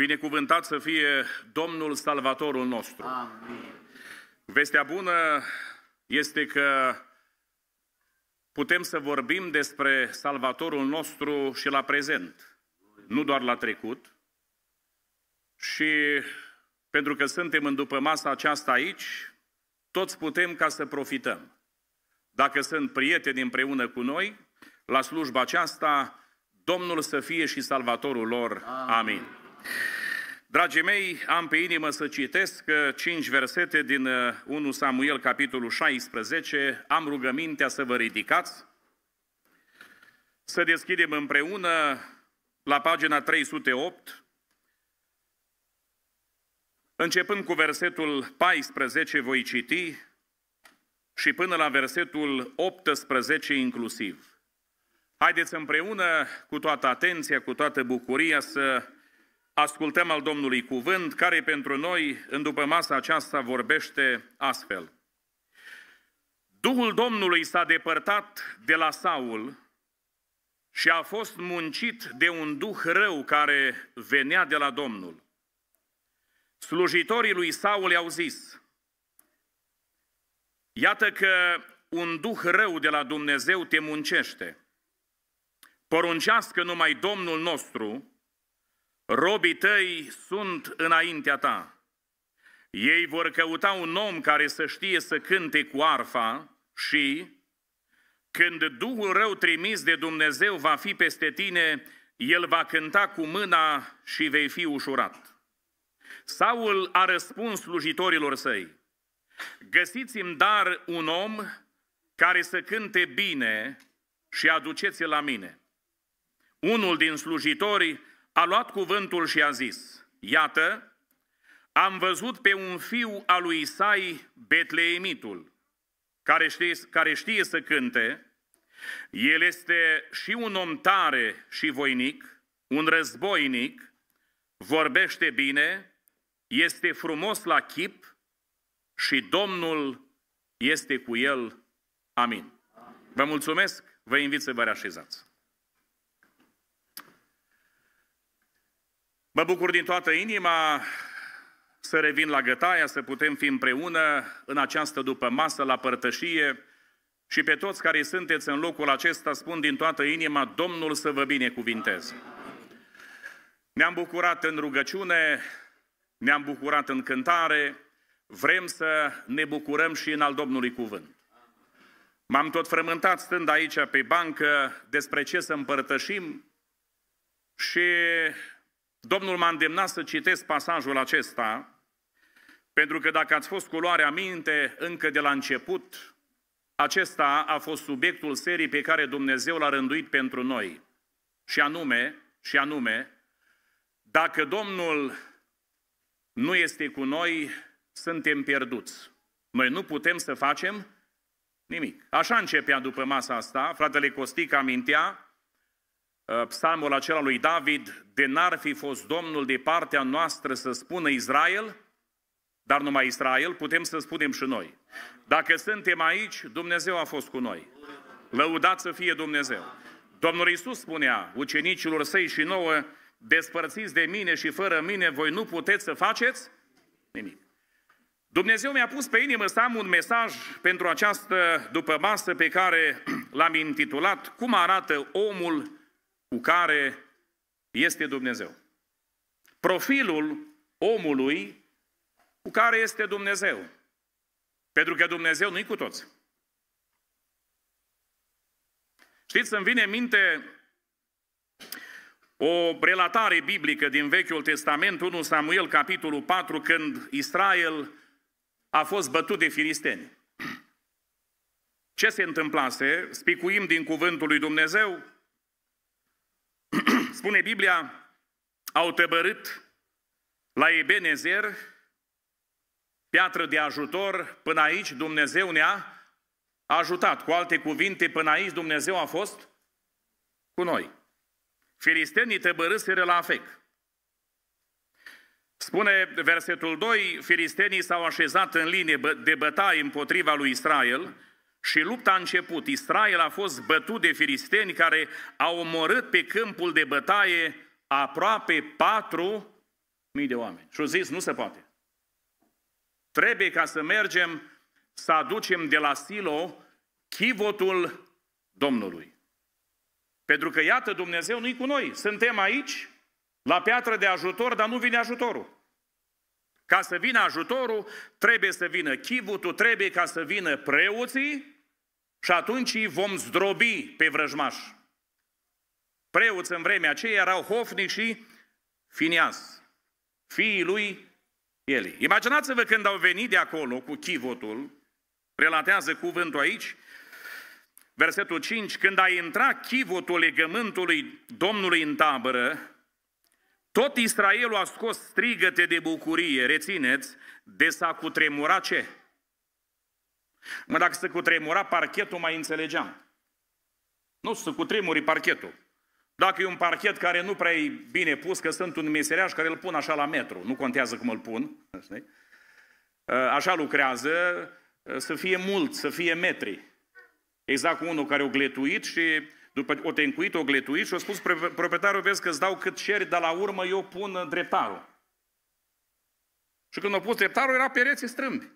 Binecuvântat să fie Domnul Salvatorul nostru. Amin. Vestea bună este că putem să vorbim despre Salvatorul nostru și la prezent, nu doar la trecut. Și pentru că suntem în după masa aceasta aici, toți putem ca să profităm. Dacă sunt prieteni împreună cu noi, la slujba aceasta, Domnul să fie și Salvatorul lor. Amin. Amin. Dragii mei, am pe inimă să citesc uh, cinci versete din 1 uh, Samuel, capitolul 16. Am rugămintea să vă ridicați, să deschidem împreună la pagina 308, începând cu versetul 14 voi citi și până la versetul 18 inclusiv. Haideți împreună, cu toată atenția, cu toată bucuria, să ascultăm al Domnului cuvânt, care pentru noi, în după masa aceasta, vorbește astfel. Duhul Domnului s-a depărtat de la Saul și a fost muncit de un duh rău care venea de la Domnul. Slujitorii lui Saul i-au zis, Iată că un duh rău de la Dumnezeu te muncește. Poruncească numai Domnul nostru Robii tăi sunt înaintea ta. Ei vor căuta un om care să știe să cânte cu arfa și, când Duhul rău trimis de Dumnezeu va fi peste tine, el va cânta cu mâna și vei fi ușurat. Saul a răspuns slujitorilor săi, Găsiți-mi dar un om care să cânte bine și aduceți-l la mine. Unul din slujitori a luat cuvântul și a zis, Iată, am văzut pe un fiu al lui Isai, Betleemitul, care știe, care știe să cânte, el este și un om tare și voinic, un războinic, vorbește bine, este frumos la chip și Domnul este cu el. Amin. Vă mulțumesc, vă invit să vă reașezați. Mă bucur din toată inima să revin la gătaia, să putem fi împreună în această după masă, la părtășie și pe toți care sunteți în locul acesta spun din toată inima, Domnul să vă binecuvinteze. Ne-am bucurat în rugăciune, ne-am bucurat în cântare, vrem să ne bucurăm și în al Domnului cuvânt. M-am tot frământat stând aici pe bancă despre ce să împărtășim și Domnul m-a îndemnat să citesc pasajul acesta, pentru că dacă ați fost cu luarea minte încă de la început, acesta a fost subiectul serii pe care Dumnezeu l-a rânduit pentru noi. Și anume, și anume, dacă Domnul nu este cu noi, suntem pierduți. Noi nu putem să facem nimic. Așa începea după masa asta, fratele Costic amintea, Uh, psalmul acela lui David, de n-ar fi fost Domnul de partea noastră să spună Israel, dar numai Israel, putem să spunem și noi. Dacă suntem aici, Dumnezeu a fost cu noi. Lăudat să fie Dumnezeu. Domnul Iisus spunea ucenicilor săi și nouă, despărțiți de mine și fără mine, voi nu puteți să faceți nimic. Dumnezeu mi-a pus pe inimă să am un mesaj pentru această după masă pe care l-am intitulat Cum arată omul cu care este Dumnezeu. Profilul omului cu care este Dumnezeu. Pentru că Dumnezeu nu-i cu toți. Știți, îmi vine în minte o relatare biblică din Vechiul Testament, 1 Samuel, capitolul 4, când Israel a fost bătut de filisteni. Ce se întâmplase? Spicuim din cuvântul lui Dumnezeu, Spune Biblia, au tăbărât la Ebenezer, piatră de ajutor, până aici Dumnezeu ne-a ajutat. Cu alte cuvinte, până aici Dumnezeu a fost cu noi. Filistenii tăbărâseră la Afec. Spune versetul 2, filistenii s-au așezat în linie de bătaie împotriva lui Israel, și lupta a început. Israel a fost bătut de filisteni care au omorât pe câmpul de bătaie aproape patru mii de oameni. Și au zis, nu se poate. Trebuie ca să mergem să aducem de la Silo chivotul Domnului. Pentru că, iată, Dumnezeu nu-i cu noi. Suntem aici, la piatră de ajutor, dar nu vine ajutorul. Ca să vină ajutorul, trebuie să vină chivutul, trebuie ca să vină preoții și atunci îi vom zdrobi pe vrăjmaș. Preoți în vremea aceea erau Hofni și Finias, fiii lui Eli. Imaginați-vă când au venit de acolo cu chivotul, relatează cuvântul aici, versetul 5, când a intrat chivotul legământului Domnului în tabără, tot Israelul a scos strigăte de bucurie, rețineți, de s-a cutremurat ce? Mă, dacă se cutremura parchetul, mai înțelegeam. Nu să cutremuri parchetul. Dacă e un parchet care nu prea e bine pus, că sunt un meseriaș care îl pun așa la metru, nu contează cum îl pun, ă, așa lucrează, ă, să fie mult, să fie metri. Exact unul care o gletuit și după o tencuit, o gletuit și a spus proprietarul, vezi că îți dau cât ceri, dar la urmă eu pun uh, dreptarul. Și când a pus dreptarul, era pereții strâmbi.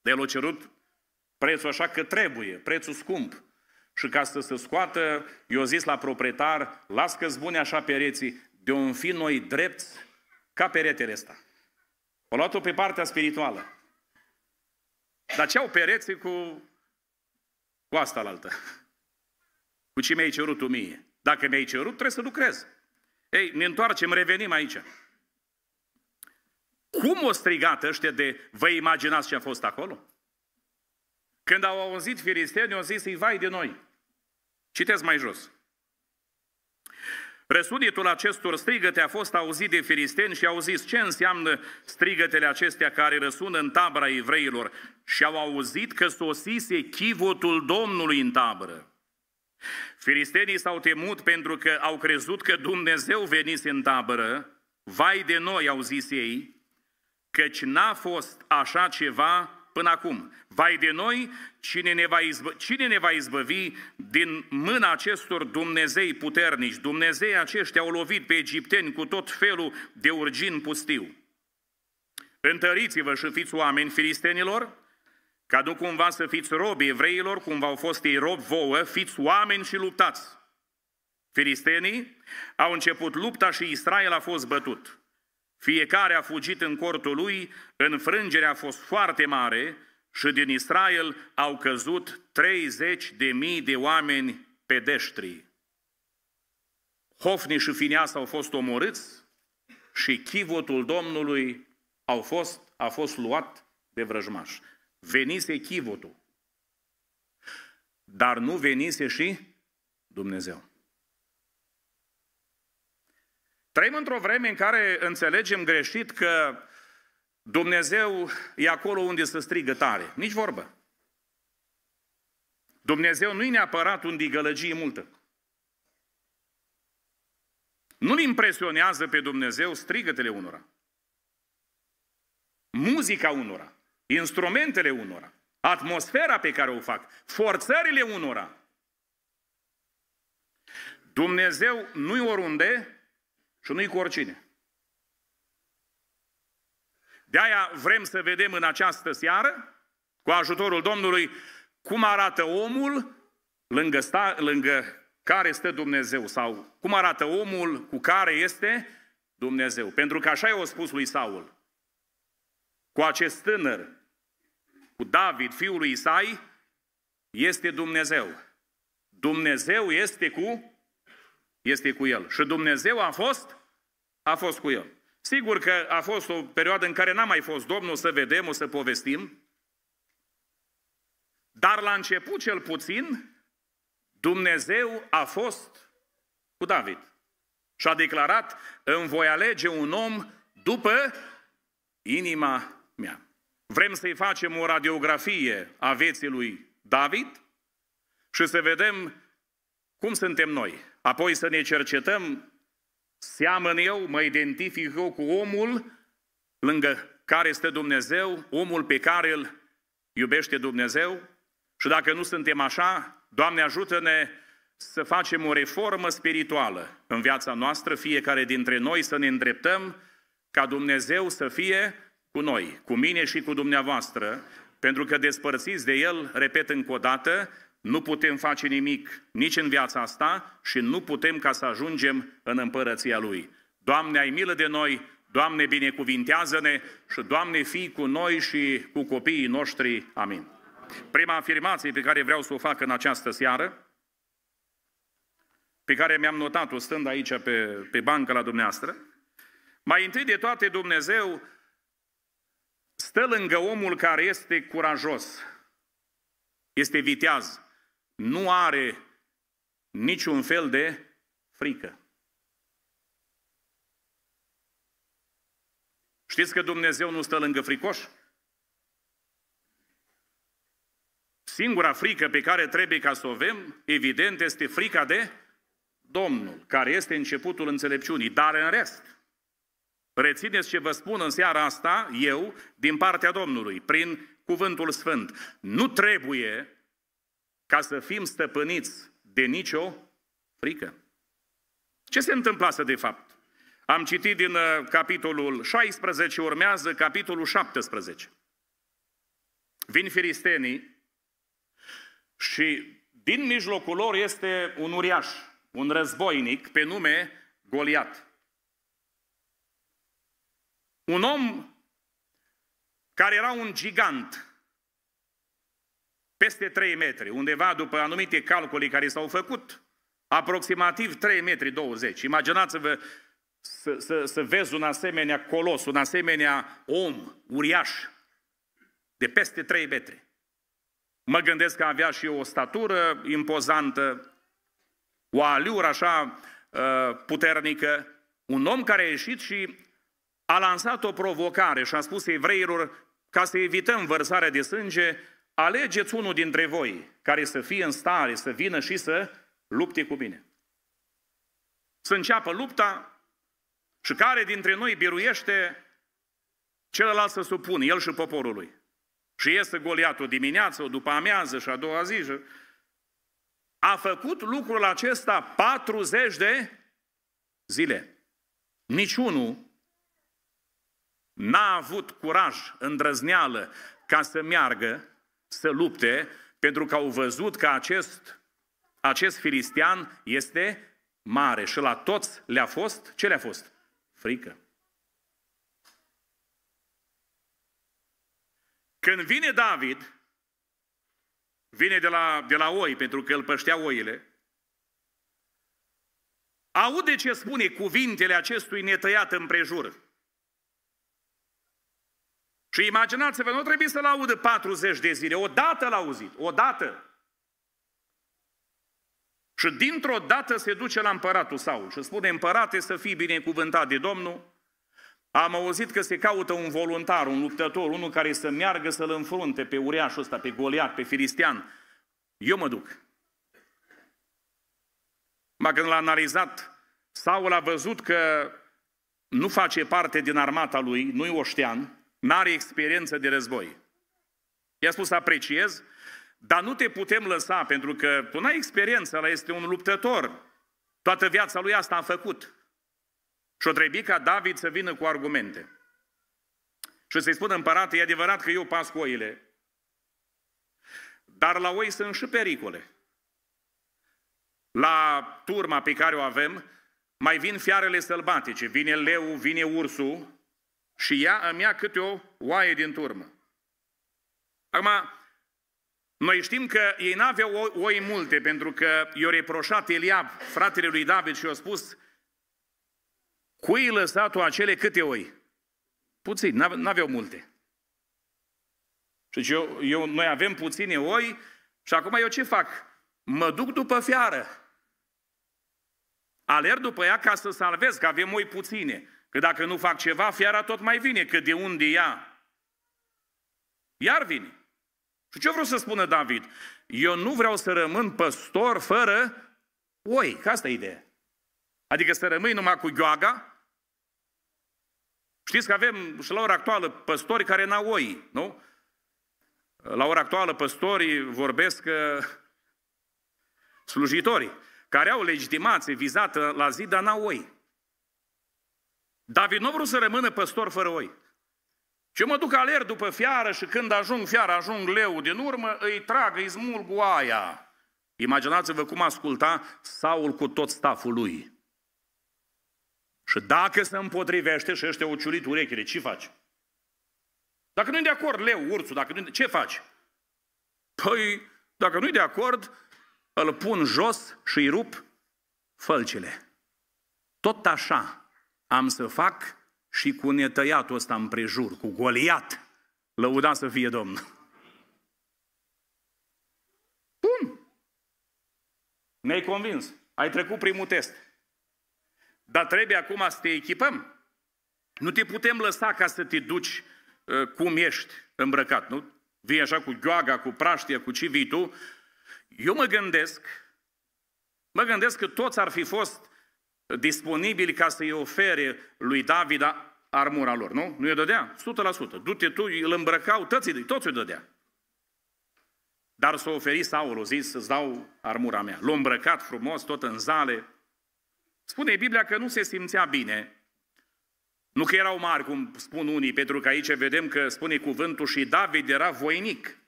De el a cerut prețul așa că trebuie, prețul scump. Și ca să se scoată, eu zis la proprietar, las că bune așa pereții, de un fi noi drept ca peretele ăsta. O luat-o pe partea spirituală. Dar ce au pereții cu, cu asta la altă? cu ce mi-ai cerut tu mie. Dacă mi-ai cerut, trebuie să lucrez. Ei, ne întoarcem, revenim aici. Cum o strigat ăștia de, vă imaginați ce a fost acolo? Când au auzit filistenii, au zis, vai de noi. Citeți mai jos. Răsunetul acestor strigăte a fost auzit de filisteni și au zis ce înseamnă strigătele acestea care răsună în tabra evreilor. Și au auzit că sosise chivotul Domnului în tabără. Filistenii s-au temut pentru că au crezut că Dumnezeu venise în tabără, vai de noi, au zis ei, căci n-a fost așa ceva până acum. Vai de noi, cine ne va, izbă, cine ne va izbăvi din mâna acestor Dumnezei puternici? Dumnezei aceștia au lovit pe egipteni cu tot felul de urgin pustiu. Întăriți-vă și fiți oameni filistenilor, ca nu cumva să fiți robi evreilor, cum v-au fost ei robi vouă, fiți oameni și luptați. Filistenii au început lupta și Israel a fost bătut. Fiecare a fugit în cortul lui, înfrângerea a fost foarte mare și din Israel au căzut 30 de mii de oameni pedeștri. Hofni și Fineas au fost omorâți și chivotul Domnului au fost, a fost luat de vrăjmași venise chivotul, dar nu venise și Dumnezeu. Trăim într-o vreme în care înțelegem greșit că Dumnezeu e acolo unde se strigă tare. Nici vorbă. Dumnezeu nu-i neapărat unde e gălăgie multă. Nu-L impresionează pe Dumnezeu strigătele unora. Muzica unora instrumentele unora, atmosfera pe care o fac, forțările unora. Dumnezeu nu-i oriunde și nu-i cu oricine. De-aia vrem să vedem în această seară, cu ajutorul Domnului, cum arată omul lângă, sta, lângă care stă Dumnezeu sau cum arată omul cu care este Dumnezeu. Pentru că așa i-a spus lui Saul, cu acest tânăr cu David, fiul lui Isai, este Dumnezeu. Dumnezeu este cu, este cu el. Și Dumnezeu a fost, a fost cu el. Sigur că a fost o perioadă în care n-a mai fost Domnul să vedem, o să povestim, dar la început cel puțin, Dumnezeu a fost cu David. Și a declarat, îmi voi alege un om după inima mea. Vrem să-i facem o radiografie a vieții lui David și să vedem cum suntem noi. Apoi să ne cercetăm, seamăn eu, mă identific eu cu omul lângă care este Dumnezeu, omul pe care îl iubește Dumnezeu și dacă nu suntem așa, Doamne ajută-ne să facem o reformă spirituală în viața noastră, fiecare dintre noi să ne îndreptăm ca Dumnezeu să fie cu noi, cu mine și cu dumneavoastră, pentru că despărțiți de El, repet încă o dată, nu putem face nimic nici în viața asta și nu putem ca să ajungem în împărăția Lui. Doamne, ai milă de noi, Doamne, binecuvintează-ne și Doamne, fii cu noi și cu copiii noștri. Amin. Prima afirmație pe care vreau să o fac în această seară, pe care mi-am notat-o stând aici pe, pe bancă la dumneavoastră, mai întâi de toate Dumnezeu stă lângă omul care este curajos, este viteaz, nu are niciun fel de frică. Știți că Dumnezeu nu stă lângă fricoș? Singura frică pe care trebuie ca să o avem, evident, este frica de Domnul, care este începutul înțelepciunii. Dar în rest, Rețineți ce vă spun în seara asta, eu, din partea Domnului, prin cuvântul sfânt. Nu trebuie ca să fim stăpâniți de nicio frică. Ce se întâmplase de fapt? Am citit din uh, capitolul 16, urmează capitolul 17. Vin filistenii și din mijlocul lor este un uriaș, un războinic pe nume Goliat. Un om care era un gigant, peste 3 metri, undeva după anumite calcule care s-au făcut, aproximativ 3 metri 20. Imaginați-vă să, să, să vezi un asemenea colos, un asemenea om uriaș, de peste 3 metri. Mă gândesc că avea și o statură impozantă, o aliură așa uh, puternică, un om care a ieșit și a lansat o provocare și a spus evreilor, ca să evităm vărsarea de sânge, alegeți unul dintre voi care să fie în stare să vină și să lupte cu mine. Să înceapă lupta și care dintre noi biruiește, celălalt să supune, el și poporul lui. Și iese Goliat o dimineață, o după amiază și a doua zi. Și... A făcut lucrul acesta 40 de zile. Niciunul n-a avut curaj, îndrăzneală ca să meargă, să lupte, pentru că au văzut că acest, acest filistian este mare și la toți le-a fost, ce le-a fost? Frică. Când vine David, vine de la, de la oi, pentru că îl păștea oile, aude ce spune cuvintele acestui netăiat împrejur. Și imaginați-vă, nu trebuie să-l audă 40 de zile, odată l-a auzit, odată. Și dintr-o dată se duce la împăratul Saul și spune, împărate să fii binecuvântat de Domnul, am auzit că se caută un voluntar, un luptător, unul care să meargă să-l înfrunte pe ureașul ăsta, pe Goliat, pe Filistian. Eu mă duc. Mă când l-a analizat, Saul a văzut că nu face parte din armata lui, nu-i oștean, N-are experiență de război. I-a spus, apreciez, dar nu te putem lăsa, pentru că tu n-ai experiență, ăla este un luptător. Toată viața lui asta a făcut. Și o trebuie ca David să vină cu argumente. Și să-i spun împărat, e adevărat că eu pasc oile, dar la oi sunt și pericole. La turma pe care o avem, mai vin fiarele sălbatice, vine leu, vine ursul, și ea îmi ia câte o oaie din turmă. Acum, noi știm că ei n-aveau oi multe, pentru că i-a reproșat Eliab, fratele lui David, și i-a spus, cui lăsat o acele câte oi? Puțin, n-aveau multe. Și deci eu, eu, noi avem puține oi și acum eu ce fac? Mă duc după fiară. Alerg după ea ca să salvez, că avem oi puține. Că dacă nu fac ceva, fiara tot mai vine, că de unde ea? Iar vine. Și ce vreau să spună David? Eu nu vreau să rămân păstor fără oi, că asta e ideea. Adică să rămâi numai cu gheaga? Știți că avem și la ora actuală păstori care n-au oi, nu? La ora actuală păstorii vorbesc că uh, slujitorii care au legitimație vizată la zi, dar n-au oi. David nu vrut să rămână păstor fără oi. Și mă duc aler după fiară și când ajung fiară, ajung leu din urmă, îi trag, îi smulg oaia. Imaginați-vă cum asculta Saul cu tot staful lui. Și dacă se împotrivește și ăștia au ciulit urechile, ce faci? Dacă nu-i de acord leu, urțul, dacă nu ce faci? Păi, dacă nu-i de acord, îl pun jos și îi rup fălcile. Tot așa am să fac și cu netăiatul ăsta împrejur, cu goliat. Lăuda să fie Domnul. Cum? Ne-ai convins. Ai trecut primul test. Dar trebuie acum să te echipăm. Nu te putem lăsa ca să te duci uh, cum ești îmbrăcat, nu? Vii așa cu gheoaga, cu praștie, cu civitul. Eu mă gândesc, mă gândesc că toți ar fi fost disponibili ca să-i ofere lui David armura lor, nu? Nu i-o dădea? 100%. Du-te tu, îl îmbrăcau, toți, toți o dădea. Dar s-o oferi Saul, o zis, să-ți dau armura mea. L-a îmbrăcat frumos, tot în zale. Spune Biblia că nu se simțea bine. Nu că erau mari, cum spun unii, pentru că aici vedem că spune cuvântul și David era voinic.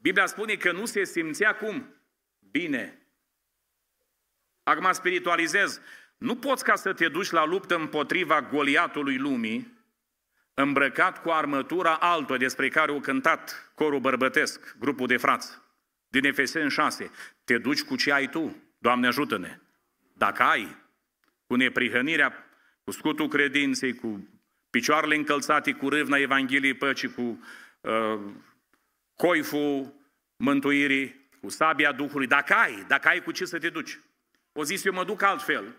Biblia spune că nu se simțea cum? Bine. Acum spiritualizez. Nu poți ca să te duci la luptă împotriva goliatului lumii, îmbrăcat cu armătura altă despre care au cântat corul bărbătesc, grupul de frați, din Efeseni 6. Te duci cu ce ai tu, Doamne ajută-ne. Dacă ai, cu neprihănirea, cu scutul credinței, cu picioarele încălțate, cu râvna Evangheliei Păcii, cu uh, coiful mântuirii, cu sabia Duhului, dacă ai, dacă ai cu ce să te duci. O zis, eu mă duc altfel.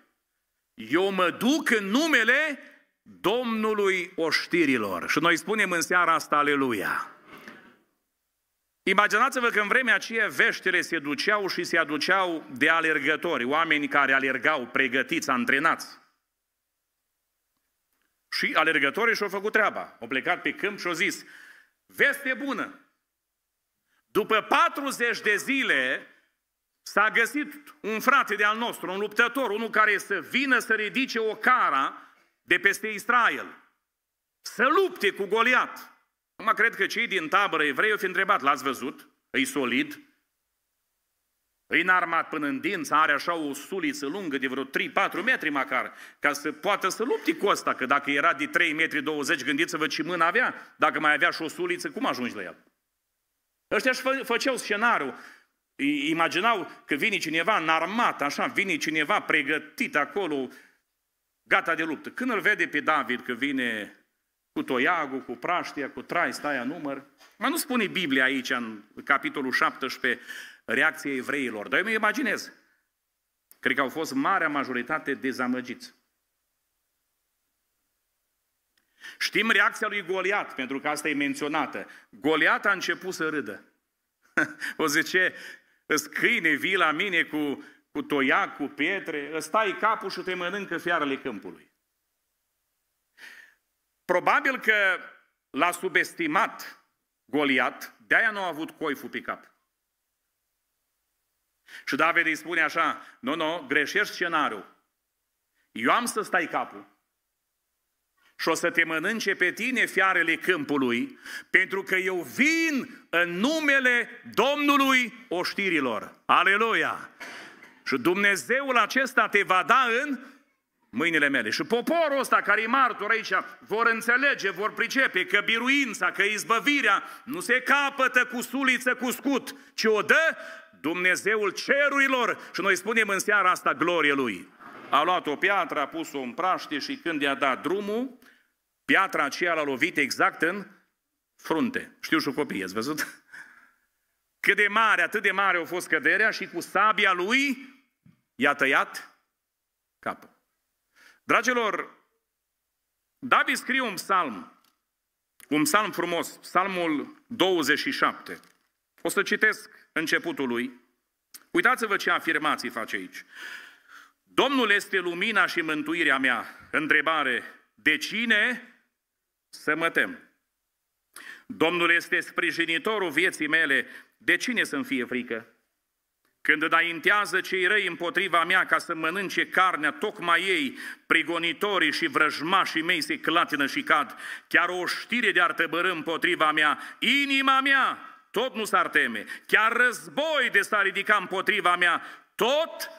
Eu mă duc în numele Domnului oștirilor. Și noi spunem în seara asta, aleluia. Imaginați-vă că în vremea aceea veștile se duceau și se aduceau de alergători, oameni care alergau, pregătiți, antrenați. Și alergătorii și-au făcut treaba. Au plecat pe câmp și au zis, veste bună, după 40 de zile S-a găsit un frate de-al nostru, un luptător, unul care să vină să ridice o cara de peste Israel. Să lupte cu Goliat. Acum cred că cei din tabără evrei au fi întrebat, l-ați văzut? Îi solid? Îi înarmat până în dință, are așa o suliță lungă de vreo 3-4 metri măcar, ca să poată să lupte cu asta, că dacă era de 3 metri 20, gândiți-vă ce mână avea, dacă mai avea și o suliță, cum ajungi la el? Ăștia își făceau scenariul. Imaginau că vine cineva în armată, așa, vine cineva pregătit acolo, gata de luptă. Când îl vede pe David că vine cu toiagul, cu praștia, cu trai, staia număr, mă nu spune Biblia aici, în capitolul 17, reacția evreilor, dar eu mi imaginez. Cred că au fost marea majoritate dezamăgiți. Știm reacția lui Goliat, pentru că asta e menționată. Goliat a început să râdă. O zice, Îți câine, vii la mine cu, cu toiac, cu pietre, îți tai capul și te mănâncă fiarele câmpului. Probabil că l-a subestimat Goliat, de-aia nu a avut coiful pe cap. Și David îi spune așa, nu, no, nu, no, greșești scenariul. Eu am să stai capul și o să te mănânce pe tine fiarele câmpului, pentru că eu vin în numele Domnului oștirilor. Aleluia! Și Dumnezeul acesta te va da în mâinile mele. Și poporul ăsta care e martor aici vor înțelege, vor pricepe că biruința, că izbăvirea nu se capătă cu suliță, cu scut, ci o dă Dumnezeul cerurilor. Și noi spunem în seara asta glorie Lui. A luat o piatră, a pus-o în praște și când i-a dat drumul, Piatra aceea l-a lovit exact în frunte. Știu și copii, ați văzut? Cât de mare, atât de mare a fost căderea și cu sabia lui i-a tăiat capul. Dragilor, David scrie un psalm, un psalm frumos, psalmul 27. O să citesc începutul lui. Uitați-vă ce afirmații face aici. Domnul este lumina și mântuirea mea. Întrebare, de cine să mă tem. Domnul este sprijinitorul vieții mele, de cine să-mi fie frică? Când înaintează cei răi împotriva mea ca să mănânce carnea, tocmai ei, prigonitorii și vrăjmașii mei se clatină și cad. Chiar o știre de-ar tăbărâ împotriva mea, inima mea tot nu s-ar teme. Chiar război de s-ar ridica împotriva mea, tot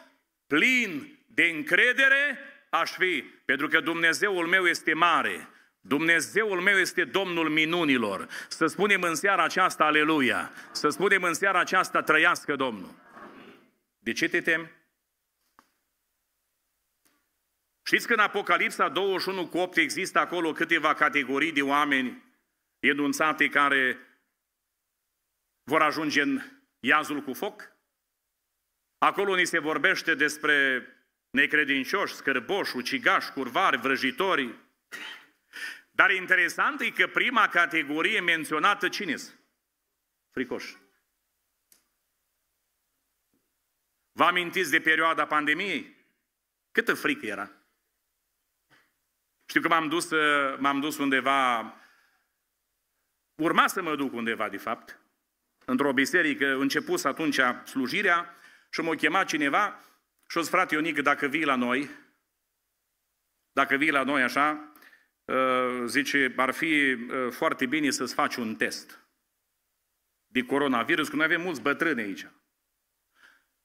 plin de încredere aș fi. Pentru că Dumnezeul meu este mare Dumnezeul meu este Domnul minunilor. Să spunem în seara aceasta, aleluia. Să spunem în seara aceasta, trăiască Domnul. De ce te temi? Știți că în Apocalipsa 21 cu 8 există acolo câteva categorii de oameni enunțate care vor ajunge în iazul cu foc? Acolo ni se vorbește despre necredincioși, scârboși, ucigași, curvari, vrăjitori, dar interesant e că prima categorie menționată cine sunt? Fricoș. Vă amintiți de perioada pandemiei? Câtă frică era? Știu că m-am dus, uh, m-am dus undeva, urma să mă duc undeva, de fapt, într-o biserică, începus atunci slujirea și m-a chemat cineva și o frate Ionic, dacă vii la noi, dacă vii la noi așa, Uh, zice, ar fi uh, foarte bine să-ți faci un test de coronavirus, că noi avem mulți bătrâni aici.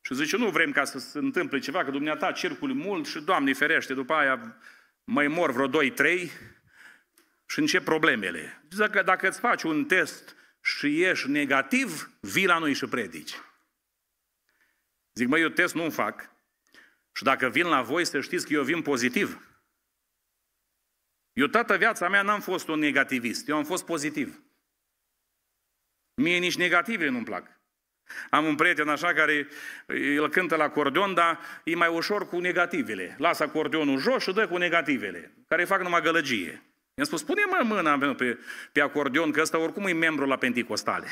Și zice, nu vrem ca să se întâmple ceva, că dumneata circul mult și, Doamne ferește, după aia mai mor vreo 2-3 și încep problemele. dacă dacă îți faci un test și ești negativ, vii la noi și predici. Zic, mă, eu test nu-mi fac. Și dacă vin la voi, să știți că eu vin pozitiv. Eu toată viața mea n-am fost un negativist, eu am fost pozitiv. Mie nici negativele nu-mi plac. Am un prieten așa care îl cântă la acordeon, dar e mai ușor cu negativele. Lasă acordeonul jos și dă cu negativele, care fac numai gălăgie. I-am spus, pune mă mâna pe, pe acordeon, că ăsta oricum e membru la pentecostale.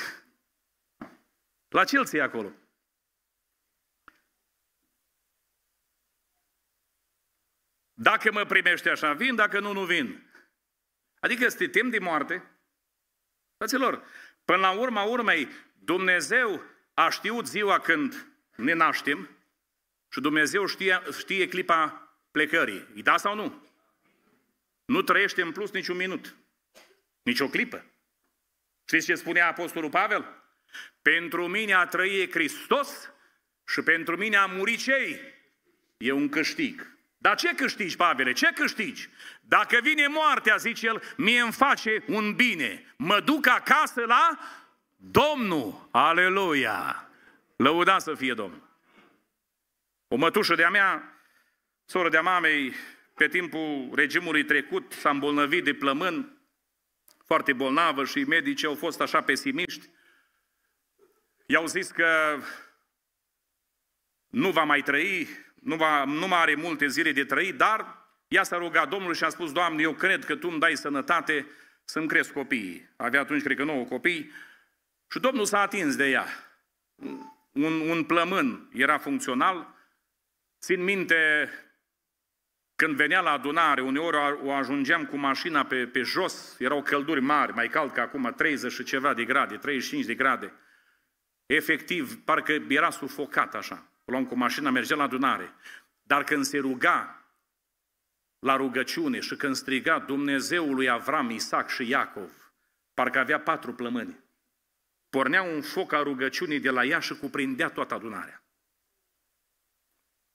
La ce îl ții acolo? Dacă mă primește așa, vin, dacă nu, nu vin. Adică este timp de moarte. Fraților, până la urma urmei, Dumnezeu a știut ziua când ne naștem și Dumnezeu știe, știe clipa plecării. E da sau nu? Nu trăiește în plus niciun minut, nici o clipă. Știți ce spunea Apostolul Pavel? Pentru mine a trăit Hristos și pentru mine a murit cei. E un câștig. Dar ce câștigi, Pavele? Ce câștigi? Dacă vine moartea, zice el, mie îmi face un bine. Mă duc acasă la Domnul. Aleluia! Lăuda să fie Domnul. O mătușă de-a mea, soră de-a mamei, pe timpul regimului trecut s-a îmbolnăvit de plămân, foarte bolnavă și medicii au fost așa pesimiști. I-au zis că nu va mai trăi, nu, va, nu mai are multe zile de trăit, dar ea s-a rugat Domnului și a spus, Doamne, eu cred că Tu îmi dai sănătate să-mi cresc copiii. Avea atunci, cred că, nouă copii. Și Domnul s-a atins de ea. Un, un plămân era funcțional. Țin minte, când venea la adunare, uneori o ajungeam cu mașina pe, pe jos, erau călduri mari, mai cald ca acum, 30 și ceva de grade, 35 de grade. Efectiv, parcă era sufocat așa o luam cu mașina, mergea la adunare. Dar când se ruga la rugăciune și când striga Dumnezeul lui Avram, Isaac și Iacov, parcă avea patru plămâni, pornea un foc a rugăciunii de la ea și cuprindea toată adunarea.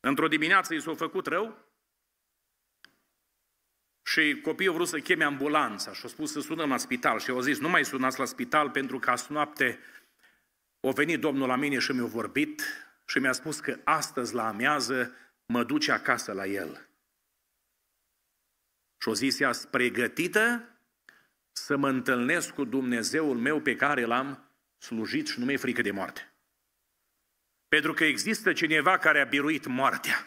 Într-o dimineață i s-a făcut rău și copiii au vrut să cheme ambulanța și au spus să sunăm la spital și au zis nu mai sunați la spital pentru că azi noapte o venit Domnul la mine și mi-a vorbit, și mi-a spus că astăzi la amiază mă duce acasă la el. Și o zis ea, pregătită să mă întâlnesc cu Dumnezeul meu pe care l-am slujit și nu mi-e frică de moarte. Pentru că există cineva care a biruit moartea.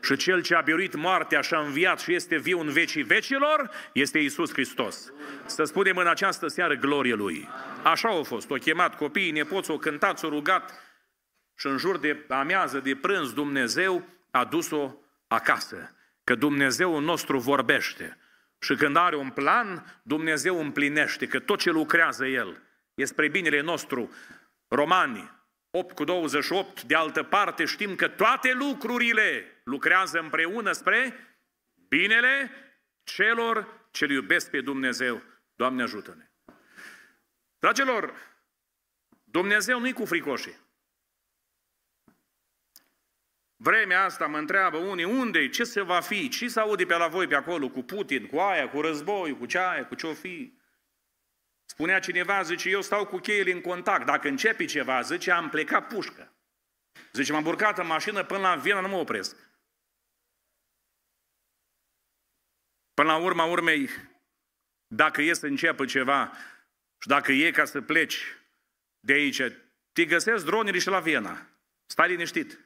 Și cel ce a biruit moartea și a înviat și este viu în vecii vecilor, este Isus Hristos. Să spunem în această seară glorie Lui. Așa a fost, o chemat copiii, nepoți, o cântat, o rugat, și în jur de amiază, de prânz, Dumnezeu a dus-o acasă. Că Dumnezeu nostru vorbește. Și când are un plan, Dumnezeu împlinește, că tot ce lucrează El e spre binele nostru. Romani 8 cu 28, de altă parte știm că toate lucrurile lucrează împreună spre binele celor ce iubesc pe Dumnezeu. Doamne ajută-ne! Dragilor, Dumnezeu nu-i cu fricoșii. Vremea asta mă întreabă unii, unde ce se va fi, ce se aude pe la voi pe acolo, cu Putin, cu aia, cu război, cu aia, cu ce-o fi. Spunea cineva, zice, eu stau cu cheile în contact, dacă începe ceva, zice, am plecat pușcă. Zice, m-am burcat în mașină până la Viena, nu mă opresc. Până la urma urmei, dacă e să înceapă ceva și dacă e ca să pleci de aici, te găsesc dronele și la Viena. Stai liniștit.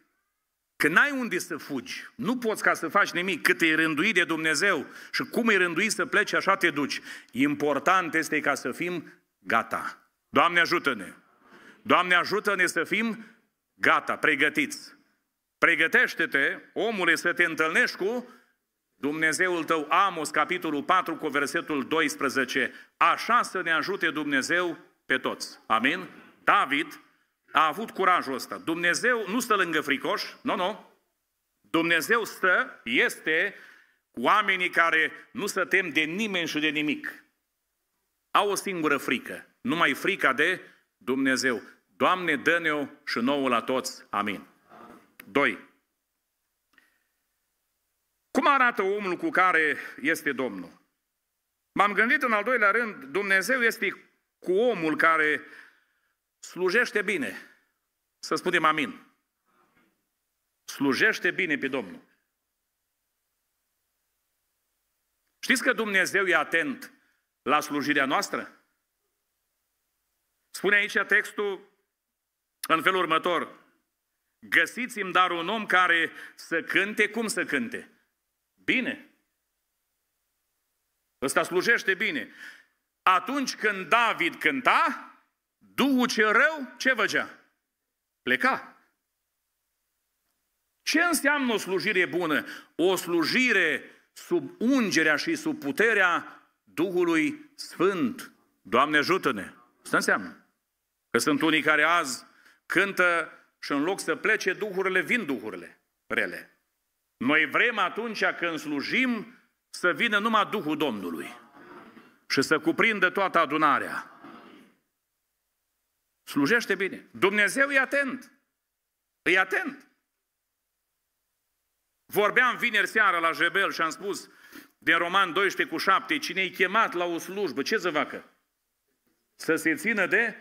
Că n-ai unde să fugi, nu poți ca să faci nimic, cât e rânduit de Dumnezeu și cum e rânduit să pleci, așa te duci. Important este ca să fim gata. Doamne ajută-ne! Doamne ajută-ne să fim gata, pregătiți. Pregătește-te, omule, să te întâlnești cu Dumnezeul tău, Amos, capitolul 4, cu versetul 12. Așa să ne ajute Dumnezeu pe toți. Amin? David, a avut curajul ăsta. Dumnezeu nu stă lângă fricoș, nu, nu. Dumnezeu stă, este cu oamenii care nu se tem de nimeni și de nimic. Au o singură frică, numai frica de Dumnezeu. Doamne, dă ne și nouă la toți. Amin. 2. Cum arată omul cu care este Domnul? M-am gândit în al doilea rând, Dumnezeu este cu omul care Slujește bine. Să spunem amin. Slujește bine pe Domnul. Știți că Dumnezeu e atent la slujirea noastră? Spune aici textul în felul următor. Găsiți-mi dar un om care să cânte cum să cânte. Bine. Ăsta slujește bine. Atunci când David cânta, Duhul cel rău ce făcea? Pleca. Ce înseamnă o slujire bună? O slujire sub ungerea și sub puterea Duhului Sfânt. Doamne ajută-ne! Asta înseamnă. Că sunt unii care azi cântă și în loc să plece duhurile, vin duhurile rele. Noi vrem atunci când slujim să vină numai Duhul Domnului și să cuprindă toată adunarea. Slujește bine. Dumnezeu e atent. E atent. Vorbeam vineri seara la Jebel și am spus din Roman 12 cu 7, cine e chemat la o slujbă, ce să facă? Să se țină de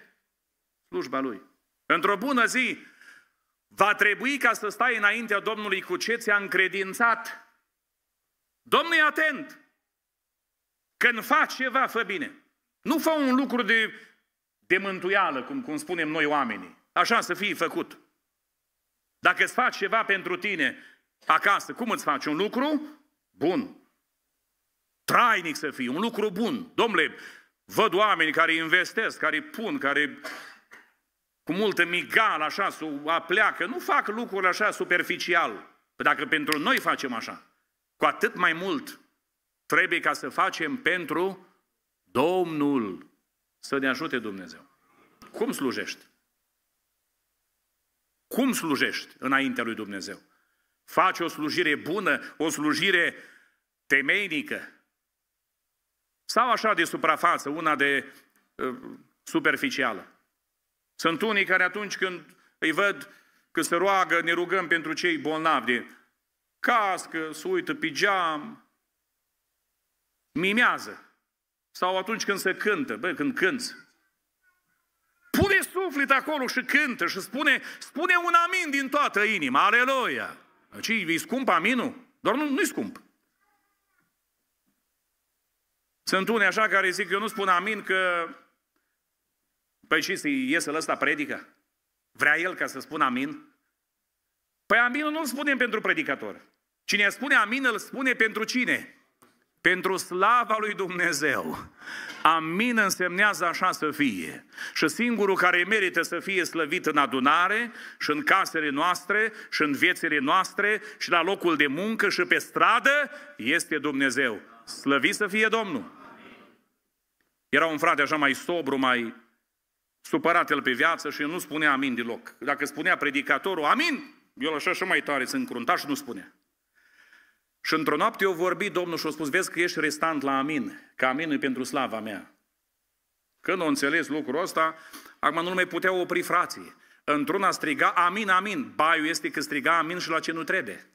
slujba lui. Într-o bună zi, va trebui ca să stai înaintea Domnului cu ce ți-a încredințat. Domnul e atent. Când faci ceva, fă bine. Nu fă un lucru de de mântuială, cum, cum spunem noi oamenii. Așa să fie făcut. Dacă îți faci ceva pentru tine acasă, cum îți faci un lucru? Bun. Trainic să fii, un lucru bun. Domnule, văd oameni care investesc, care pun, care cu multă migală așa, apleacă, nu fac lucruri așa superficial. Păi dacă pentru noi facem așa, cu atât mai mult trebuie ca să facem pentru Domnul. Să ne ajute Dumnezeu. Cum slujești? Cum slujești înaintea lui Dumnezeu? Faci o slujire bună, o slujire temeinică. Sau așa de suprafață, una de uh, superficială. Sunt unii care atunci când îi văd că se roagă, ne rugăm pentru cei bolnavi de cască, se uită pe geam, mimează. Sau atunci când se cântă, bă, când cânți. Pune suflet acolo și cântă și spune, spune un amin din toată inima, aleluia. Ce, e scump aminul? Doar nu, nu-i scump. Sunt unii așa care zic, eu nu spun amin că... Păi și să iese ăsta predică? Vrea el ca să spun amin? Păi aminul nu-l spunem pentru predicator. Cine spune amin, îl spune pentru cine? pentru slava lui Dumnezeu. Amin însemnează așa să fie. Și singurul care merită să fie slăvit în adunare și în casele noastre și în viețile noastre și la locul de muncă și pe stradă este Dumnezeu. Slăvit să fie Domnul! Era un frate așa mai sobru, mai supărat el pe viață și nu spunea amin deloc. Dacă spunea predicatorul amin, el așa și mai tare se încrunta și nu spunea. Și într-o noapte eu vorbi Domnul și a spus, vezi că ești restant la amin, că amin e pentru slava mea. Când o înțeles lucrul ăsta, acum nu mai puteau opri frații. Într-una striga, amin, amin. Baiul este că striga amin și la ce nu trebuie.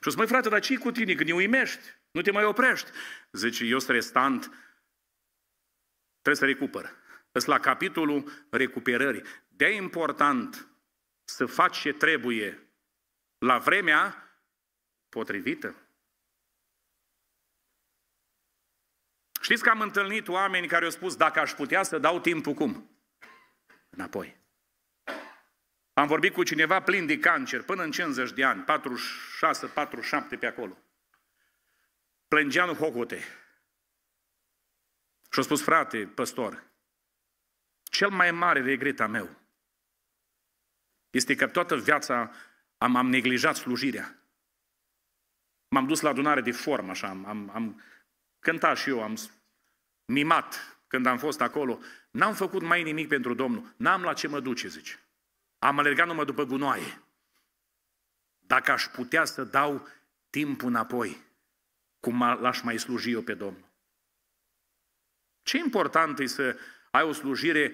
Și spune, frate, dar ce cu tine? când îi uimești, nu te mai oprești. Zice, eu sunt restant, trebuie să recupăr. Îs la capitolul recuperării. de important să faci ce trebuie la vremea potrivită. Știți că am întâlnit oameni care au spus, dacă aș putea să dau timpul cum? Înapoi. Am vorbit cu cineva plin de cancer, până în 50 de ani, 46, 47 pe acolo. Plângea în hocote. Și-a spus, frate, păstor, cel mai mare regret a meu este că toată viața am, am neglijat slujirea. M-am dus la adunare de formă, așa, am, am, am cântat și eu, am mimat când am fost acolo. N-am făcut mai nimic pentru Domnul. N-am la ce mă duce, zice. Am alergat numai după gunoaie. Dacă aș putea să dau timpul înapoi, cum l-aș mai sluji eu pe Domnul. Ce important e să ai o slujire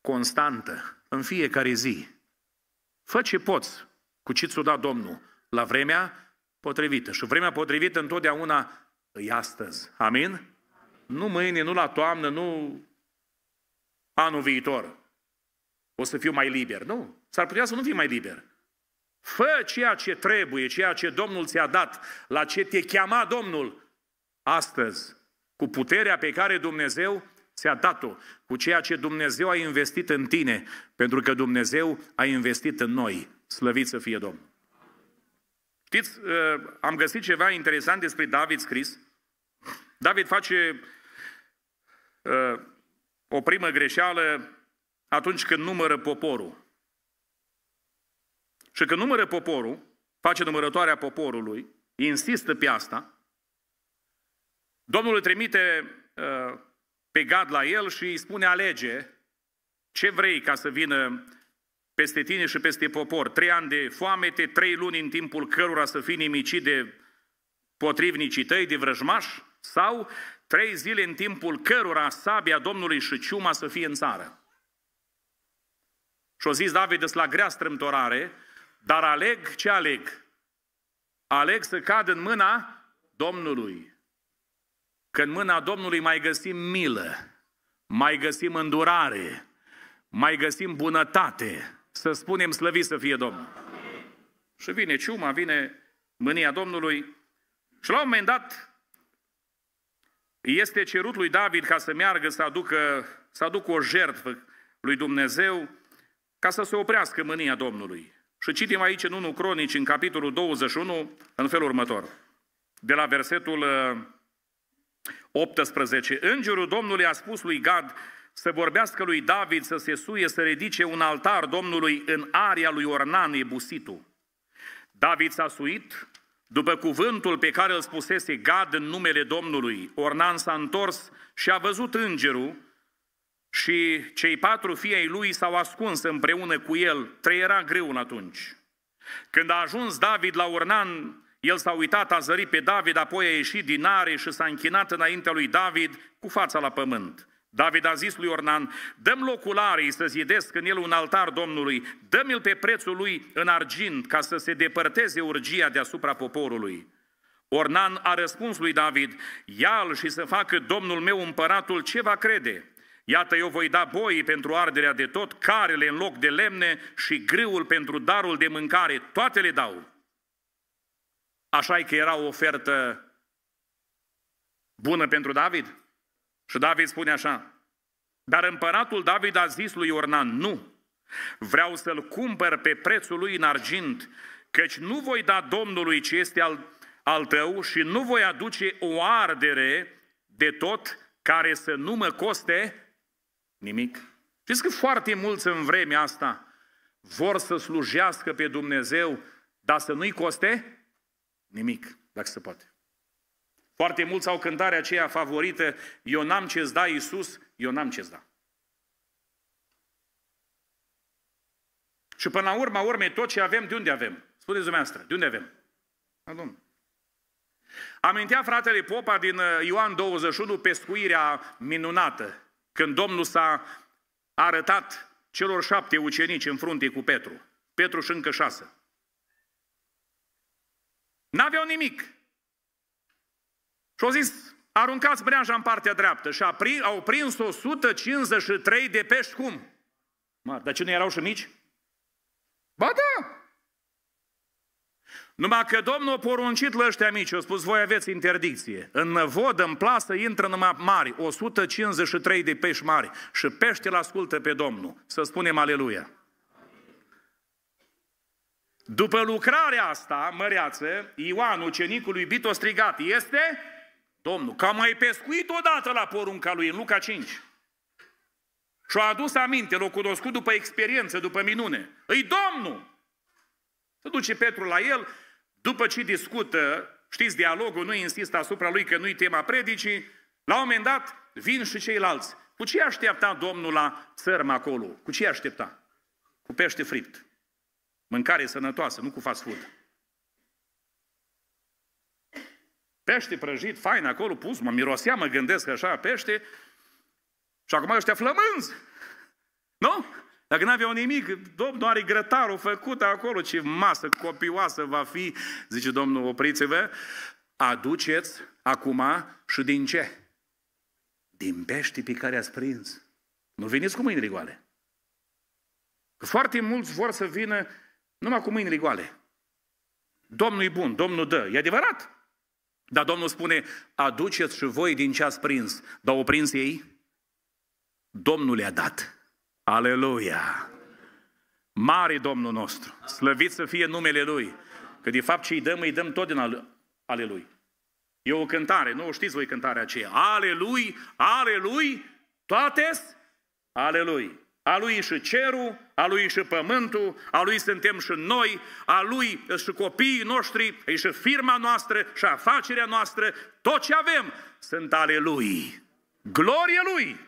constantă, în fiecare zi. Fă ce poți cu ce ți-o da Domnul? La vremea potrivită. Și vremea potrivită întotdeauna e astăzi. Amin? Amin? Nu mâine, nu la toamnă, nu anul viitor. O să fiu mai liber. Nu. S-ar putea să nu fii mai liber. Fă ceea ce trebuie, ceea ce Domnul ți-a dat, la ce te chema Domnul astăzi, cu puterea pe care Dumnezeu ți-a dat-o, cu ceea ce Dumnezeu a investit în tine, pentru că Dumnezeu a investit în noi. Slăvit să fie Domnul! Știți, ă, am găsit ceva interesant despre David scris. David face ă, o primă greșeală atunci când numără poporul. Și când numără poporul, face numărătoarea poporului, insistă pe asta, Domnul îl trimite ă, pe Gad la el și îi spune, alege ce vrei ca să vină peste tine și peste popor, trei ani de foamete, trei luni în timpul cărora să fii nimicit de potrivnicii tăi, de vrăjmași, sau trei zile în timpul cărora sabia Domnului și ciuma să fie în țară. Și-o zis David, la grea strâmtorare, dar aleg ce aleg? Aleg să cad în mâna Domnului. Că în mâna Domnului mai găsim milă, mai găsim îndurare, mai găsim bunătate, să spunem slăvit să fie Domnul. Și vine ciuma, vine mânia Domnului. Și la un moment dat este cerut lui David ca să meargă să aducă, să aducă o jertfă lui Dumnezeu ca să se oprească mânia Domnului. Și citim aici în 1 Cronici, în capitolul 21, în felul următor. De la versetul 18. Uh, Îngerul Domnului a spus lui Gad, să vorbească lui David să se suie, să ridice un altar Domnului în aria lui Ornan Ebusitu. David s-a suit, după cuvântul pe care îl spusese Gad în numele Domnului, Ornan s-a întors și a văzut îngerul și cei patru fii ai lui s-au ascuns împreună cu el, trei era greu în atunci. Când a ajuns David la Ornan, el s-a uitat, a zărit pe David, apoi a ieșit din are și s-a închinat înaintea lui David cu fața la pământ. David a zis lui Ornan, dăm locularii să zidesc în el un altar Domnului, dăm-l pe prețul lui în argint ca să se depărteze urgia deasupra poporului. Ornan a răspuns lui David, ia-l și să facă Domnul meu împăratul ce va crede. Iată, eu voi da boii pentru arderea de tot, carele în loc de lemne și grâul pentru darul de mâncare, toate le dau. Așa că era o ofertă bună pentru David? Și David spune așa, dar împăratul David a zis lui Ornan, nu, vreau să-l cumpăr pe prețul lui în argint, căci nu voi da Domnului ce este al, al tău și nu voi aduce o ardere de tot care să nu mă coste nimic. Știți că foarte mulți în vremea asta vor să slujească pe Dumnezeu, dar să nu-i coste nimic, dacă se poate. Foarte mulți au cântarea aceea favorită, eu n-am ce-ți da, Iisus, eu n-am ce-ți da. Și până la urma urmei, tot ce avem, de unde avem? Spuneți dumneavoastră, de unde avem? Domnul. Amintea fratele Popa din uh, Ioan 21 pescuirea minunată, când Domnul s-a arătat celor șapte ucenici în frunte cu Petru. Petru și încă șase. N-aveau nimic. Și au zis, aruncați breaja în partea dreaptă. Și prins, au prins 153 de pești cum? Mă, dar ce nu erau și mici? Ba da! Numai că Domnul a poruncit la ăștia mici, a spus, voi aveți interdicție. În vodă, în plasă, intră numai mari, 153 de pești mari. Și peștele ascultă pe Domnul. Să spunem aleluia. După lucrarea asta, măreață, Ioan, ucenicul iubit, Bito strigat, este Domnul, că a mai pescuit odată la porunca lui, în Luca 5. Și-a adus aminte, l-a cunoscut după experiență, după minune. Îi Domnul! Se duce Petru la el, după ce discută, știți, dialogul, nu insistă asupra lui că nu-i tema predicii, la un moment dat vin și ceilalți. Cu ce aștepta Domnul la țărm acolo? Cu ce aștepta? Cu pește fript. Mâncare sănătoasă, nu cu fast food. Pește prăjit, fain acolo, pus, mă mirosea, mă gândesc așa, pește. Și acum ăștia flămânzi. Nu? Dacă n-aveau nimic, Domnul are grătarul făcut acolo, ce masă copioasă va fi, zice Domnul, opriți-vă, aduceți acum și din ce? Din pești pe care ați prins. Nu veniți cu mâinile goale. Că foarte mulți vor să vină numai cu mâinile goale. Domnul e bun, Domnul dă. E adevărat. Dar Domnul spune, aduceți și voi din ce ați prins. Dar o prins ei? Domnul le-a dat. Aleluia! Mare Domnul nostru! Slăvit să fie numele Lui! Că de fapt ce îi dăm, îi dăm tot din ale Lui. E o cântare, nu o știți voi cântarea aceea. Ale Lui, ale Lui, toate ale Lui. A lui și cerul, a lui și pământul, a lui suntem și noi, a lui și copiii noștri, e și firma noastră, și afacerea noastră, tot ce avem sunt ale lui. Glorie lui!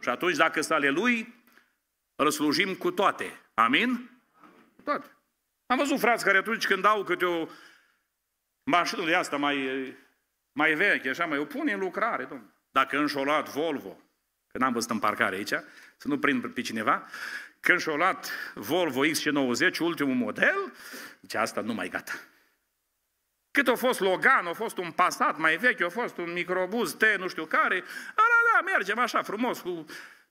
Și atunci dacă sunt ale lui, îl slujim cu toate. Amin? Toate. Am văzut frați care atunci când au câte o mașină de asta mai, mai veche, așa, mai o pun în lucrare, domnule. Dacă înșolat Volvo, că n-am văzut în parcare aici, să nu prind pe cineva, când și-a luat Volvo XC90, ultimul model, zice, asta nu mai gata. Cât a fost Logan, a fost un Passat mai vechi, a fost un microbuz T, nu știu care, ăla, da, mergem așa frumos cu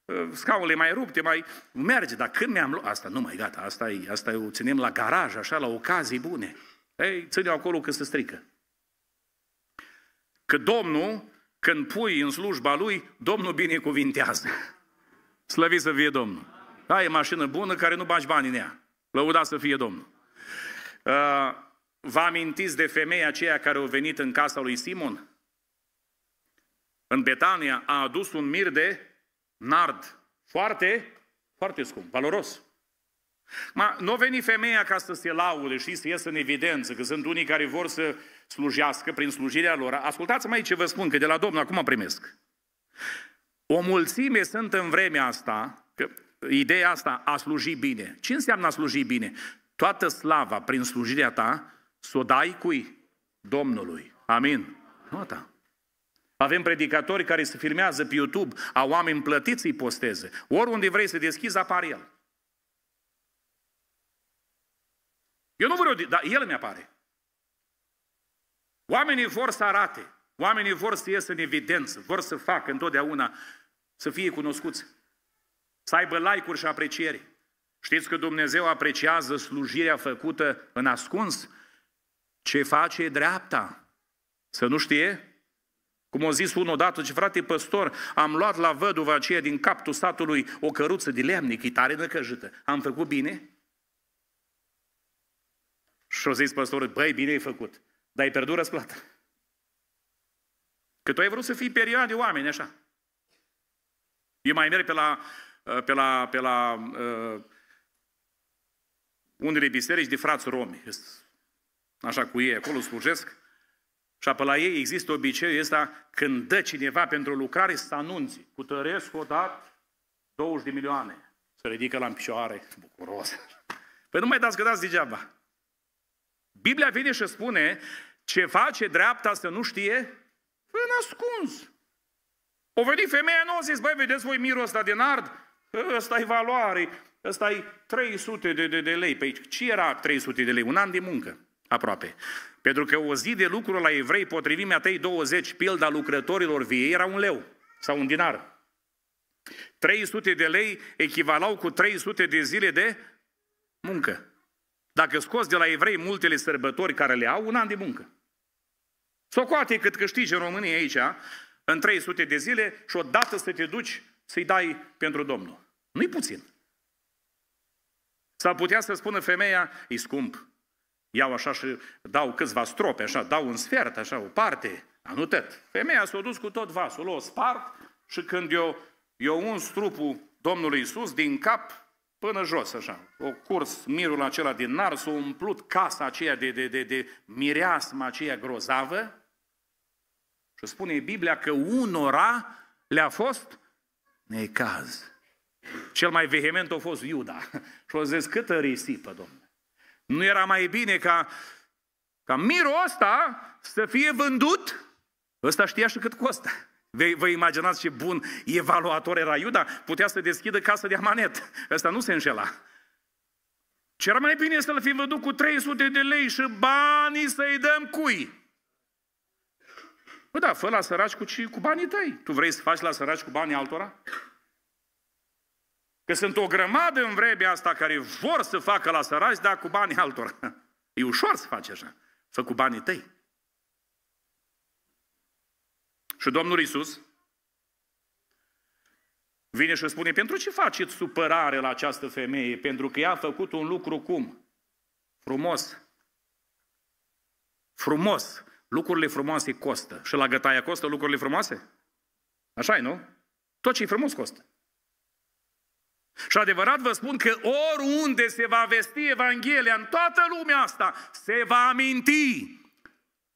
uh, scaunele mai rupte, mai merge, dar când mi-am luat, asta nu mai gata, asta, e, asta e, o ținem la garaj, așa, la ocazii bune. Ei, ține acolo că se strică. Că Domnul, când pui în slujba Lui, Domnul binecuvintează. Slăvit să fie Domnul. Da, e mașină bună care nu bagi bani în ea. Lăuda să fie Domnul. Uh, vă amintiți de femeia aceea care a venit în casa lui Simon? În Betania a adus un mir de nard. Foarte, foarte scump, valoros. Ma, nu a venit femeia ca să se laude și să iasă în evidență, că sunt unii care vor să slujească prin slujirea lor. Ascultați mai ce vă spun, că de la Domnul acum primesc. O mulțime sunt în vremea asta, că ideea asta, a sluji bine. Ce înseamnă a sluji bine? Toată slava prin slujirea ta să o dai cui? Domnului. Amin. Nota. Da. Avem predicatori care se filmează pe YouTube, a oameni plătiți să-i posteze. Oriunde vrei să deschizi, apare el. Eu nu vreau, dar el mi apare. Oamenii vor să arate. Oamenii vor să iasă în evidență, vor să facă întotdeauna, să fie cunoscuți, să aibă like-uri și aprecieri. Știți că Dumnezeu apreciază slujirea făcută în ascuns? Ce face dreapta? Să nu știe? Cum o zis unul odată, ce frate păstor, am luat la văduva aceea din captul satului o căruță de lemn, chitare năcăjită. Am făcut bine? Și o zis păstorul, băi, bine ai făcut, dar ai pierdut răsplată. Că tu ai vrut să fii de oameni, așa. Eu mai merg pe la, uh, pe la, pe la uh, unele biserici de frați romi. Așa cu ei, acolo slujesc. Și pe la ei există obiceiul ăsta, când dă cineva pentru lucrare, să anunți. Cu Tărescu o dat 20 de milioane. Se ridică la picioare, bucuros. Păi nu mai dați că dați degeaba. Biblia vine și spune, ce face dreapta să nu știe în ascuns. O veni femeia nouă, zis, băi, vedeți voi mirul ăsta din ard? Ăsta-i valoare, ăsta-i 300 de, de, de lei. Păi ce era 300 de lei? Un an de muncă, aproape. Pentru că o zi de lucru la evrei, potrivit Matei 20, pilda lucrătorilor vie, era un leu sau un dinar. 300 de lei echivalau cu 300 de zile de muncă. Dacă scoți de la evrei multele sărbători care le au, un an de muncă. Socoate cât câștigi în România aici, în 300 de zile, și odată să te duci să-i dai pentru Domnul. Nu-i puțin. S-ar putea să spună femeia, e scump, iau așa și dau câțiva strope, așa, dau un sfert, așa, o parte, anutet. Femeia s-a dus cu tot vasul, o spart și când eu, eu uns trupul Domnului Isus din cap până jos, așa. O curs mirul acela din nar, s-a umplut casa aceea de, de, de, de mireasma aceea grozavă și spune Biblia că unora le-a fost necaz. Cel mai vehement a fost Iuda. Și o zis, câtă risipă, domnule. Nu era mai bine ca, ca mirul ăsta să fie vândut? Ăsta știa și cât costă. Vă imaginați ce bun evaluator era Iuda? Putea să deschidă casă de amanet. Ăsta nu se înșela. Ce era mai bine să-l fi vândut cu 300 de lei și banii să-i dăm cui? Păi da, fă la săraci cu, ci, cu banii tăi. Tu vrei să faci la săraci cu banii altora? Că sunt o grămadă în vremea asta care vor să facă la săraci, dar cu banii altora. E ușor să faci așa. Fă cu banii tăi. Și Domnul Isus vine și spune, pentru ce faceți supărare la această femeie? Pentru că ea a făcut un lucru cum? Frumos. Frumos. Lucrurile frumoase costă. Și la gătaia costă lucrurile frumoase? așa nu? Tot ce e frumos costă. Și adevărat vă spun că oriunde se va vesti Evanghelia în toată lumea asta, se va aminti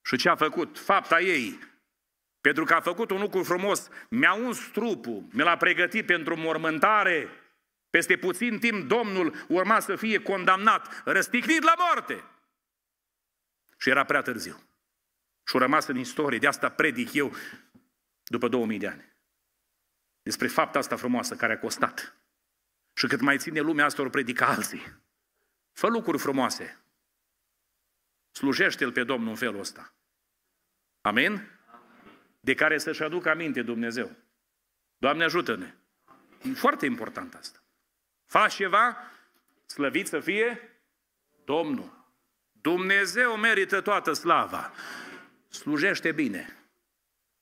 și ce a făcut, fapta ei. Pentru că a făcut un lucru frumos, mi-a uns trupul, mi l-a pregătit pentru mormântare. Peste puțin timp Domnul urma să fie condamnat, răstignit la moarte. Și era prea târziu. Și au rămas în istorie, de asta predic eu după 2000 de ani. Despre fapta asta frumoasă care a costat. Și cât mai ține lumea asta, o predica alții. Fă lucruri frumoase. Slujește-L pe Domnul în felul ăsta. Amin? De care să-și aducă aminte Dumnezeu. Doamne ajută-ne! E foarte important asta. Faci ceva, slăvit să fie Domnul. Dumnezeu merită toată slava slujește bine.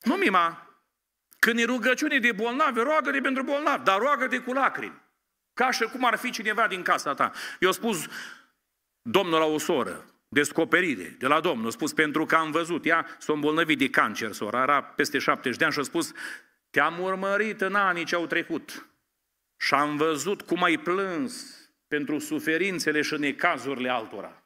Nu mima. Când e rugăciune de bolnavi, roagă de pentru bolnavi, dar roagă de cu lacrimi. Ca și cum ar fi cineva din casa ta. Eu spus domnul la o soră, descoperire de la Domnul, spus, pentru că am văzut, ea s-a îmbolnăvit de cancer, sora, era peste 70 de ani și a spus, te-am urmărit în anii ce au trecut și am văzut cum ai plâns pentru suferințele și necazurile altora.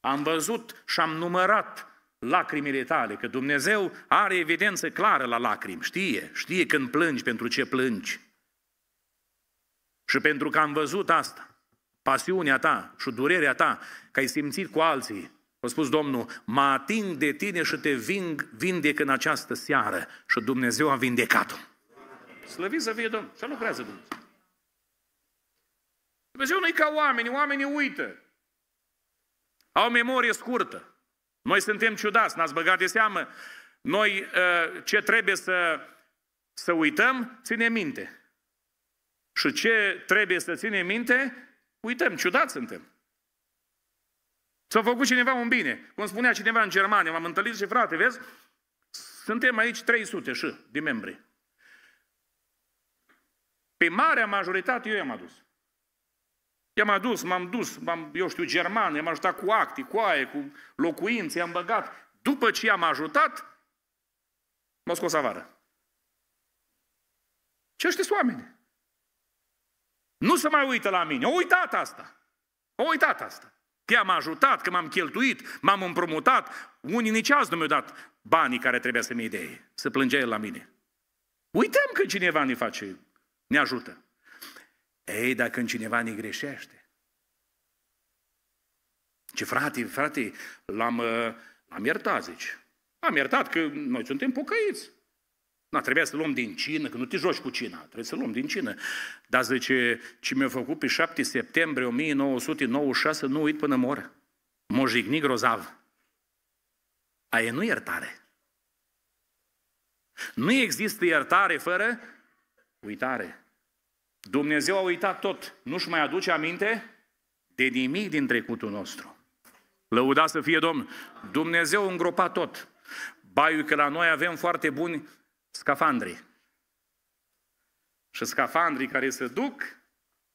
Am văzut și am numărat lacrimile tale, că Dumnezeu are evidență clară la lacrimi, știe, știe când plângi, pentru ce plângi. Și pentru că am văzut asta, pasiunea ta și durerea ta, că ai simțit cu alții, a spus Domnul, mă ating de tine și te ving, vindec în această seară. Și Dumnezeu a vindecat-o. Slăviți să fie Domnul. Și lucrează Dumnezeu. Dumnezeu nu-i ca oamenii, oamenii uită. Au memorie scurtă. Noi suntem ciudați, n-ați băgat de seamă. Noi ce trebuie să, să uităm, ține minte. Și ce trebuie să ține minte, uităm, ciudați suntem. S-a făcut cineva un bine. Cum spunea cineva în Germania, m-am întâlnit și frate, vezi, suntem aici 300 și de membri. Pe marea majoritate eu i-am adus. I-am adus, m-am dus, m-am, eu știu, german, i-am ajutat cu acti, cu aie, cu locuințe, i-am băgat. După ce i-am ajutat, m-au scos avară. Ce știți oameni? Nu se mai uită la mine. Au uitat asta. Au uitat asta. Că i-am ajutat, că m-am cheltuit, m-am împrumutat. Unii nici azi nu mi-au dat banii care trebuia să-mi ei, Să plângea el la mine. Uităm că cineva ne face, ne ajută. Ei, dacă în cineva ne greșește. Ce frate, frate, l-am, uh, l-am iertat, zici? Am iertat că noi suntem pocăiți. Nu, trebuia să luăm din cină, că nu te joci cu cina, trebuie să luăm din cină. Dar zice, ce mi-a făcut pe 7 septembrie 1996, nu uit până mor. M-a jignit grozav. Aia nu iertare. Nu există iertare fără uitare. Dumnezeu a uitat tot, nu-și mai aduce aminte de nimic din trecutul nostru. Lăuda să fie Domn. Dumnezeu îngropa tot. Baiul că la noi avem foarte buni scafandri. Și scafandrii care se duc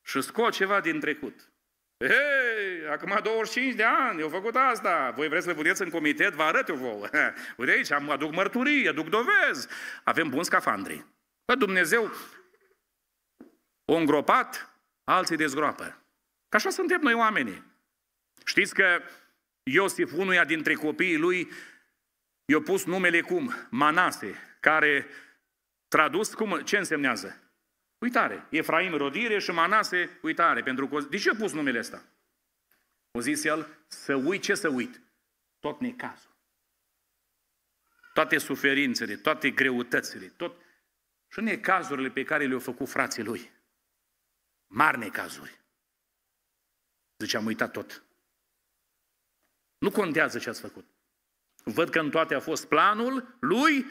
și scot ceva din trecut. Hei, acum 25 de ani, eu făcut asta. Voi vreți să le puneți în comitet? Vă arăt eu vouă. Uite aici, aduc mărturii, aduc dovezi. Avem buni scafandri. Dumnezeu o îngropat, alții dezgroapă. Că așa suntem noi oamenii. Știți că Iosif, unuia dintre copiii lui, i-a pus numele cum? Manase, care tradus cum, ce însemnează? Uitare. Efraim rodire și Manase uitare. Pentru că, de ce a pus numele ăsta? O zis el, să uit ce să uit? Tot necazul. Toate suferințele, toate greutățile, tot... Și necazurile pe care le-au făcut frații lui. Mari necazuri. Zice, am uitat tot. Nu contează ce ați făcut. Văd că în toate a fost planul lui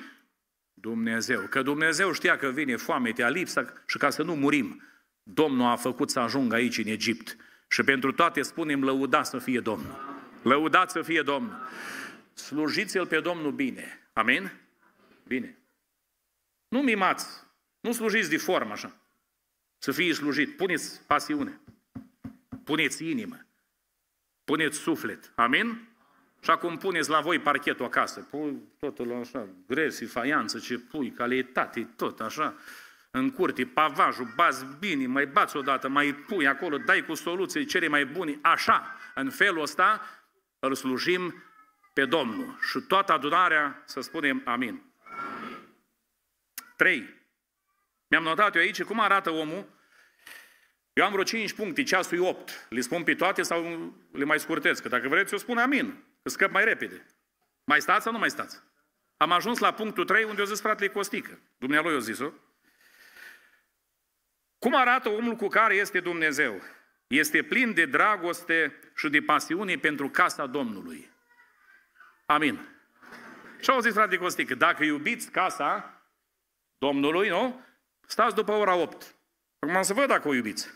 Dumnezeu. Că Dumnezeu știa că vine te-a lipsa și ca să nu murim, Domnul a făcut să ajungă aici în Egipt. Și pentru toate spunem, lăudați să fie Domnul. Lăudați să fie Domnul. Slujiți-L pe Domnul bine. Amin? Bine. Nu mimați. Nu slujiți de formă așa să fii slujit. Puneți pasiune, puneți inimă, puneți suflet. Amin? Și acum puneți la voi parchetul acasă. Pui totul așa, gresi, faianță, ce pui, calitate, tot așa. În curte, pavajul, bați bine, mai bați odată, mai pui acolo, dai cu soluții cele mai bune. Așa, în felul ăsta, îl slujim pe Domnul. Și toată adunarea să spunem amin. amin. 3. Mi-am notat eu aici cum arată omul. Eu am vreo 5 puncte, ceasul e 8. Le spun pe toate sau le mai scurtez? Că dacă vreți, eu spun amin, că scăp mai repede. Mai stați sau nu mai stați? Am ajuns la punctul 3 unde eu zis fratele Costică. Dumnealui eu zis-o. Cum arată omul cu care este Dumnezeu? Este plin de dragoste și de pasiune pentru casa Domnului. Amin. Și au zis frate Costică, dacă iubiți casa Domnului, nu? Stați după ora 8. Acum să văd dacă o iubiți.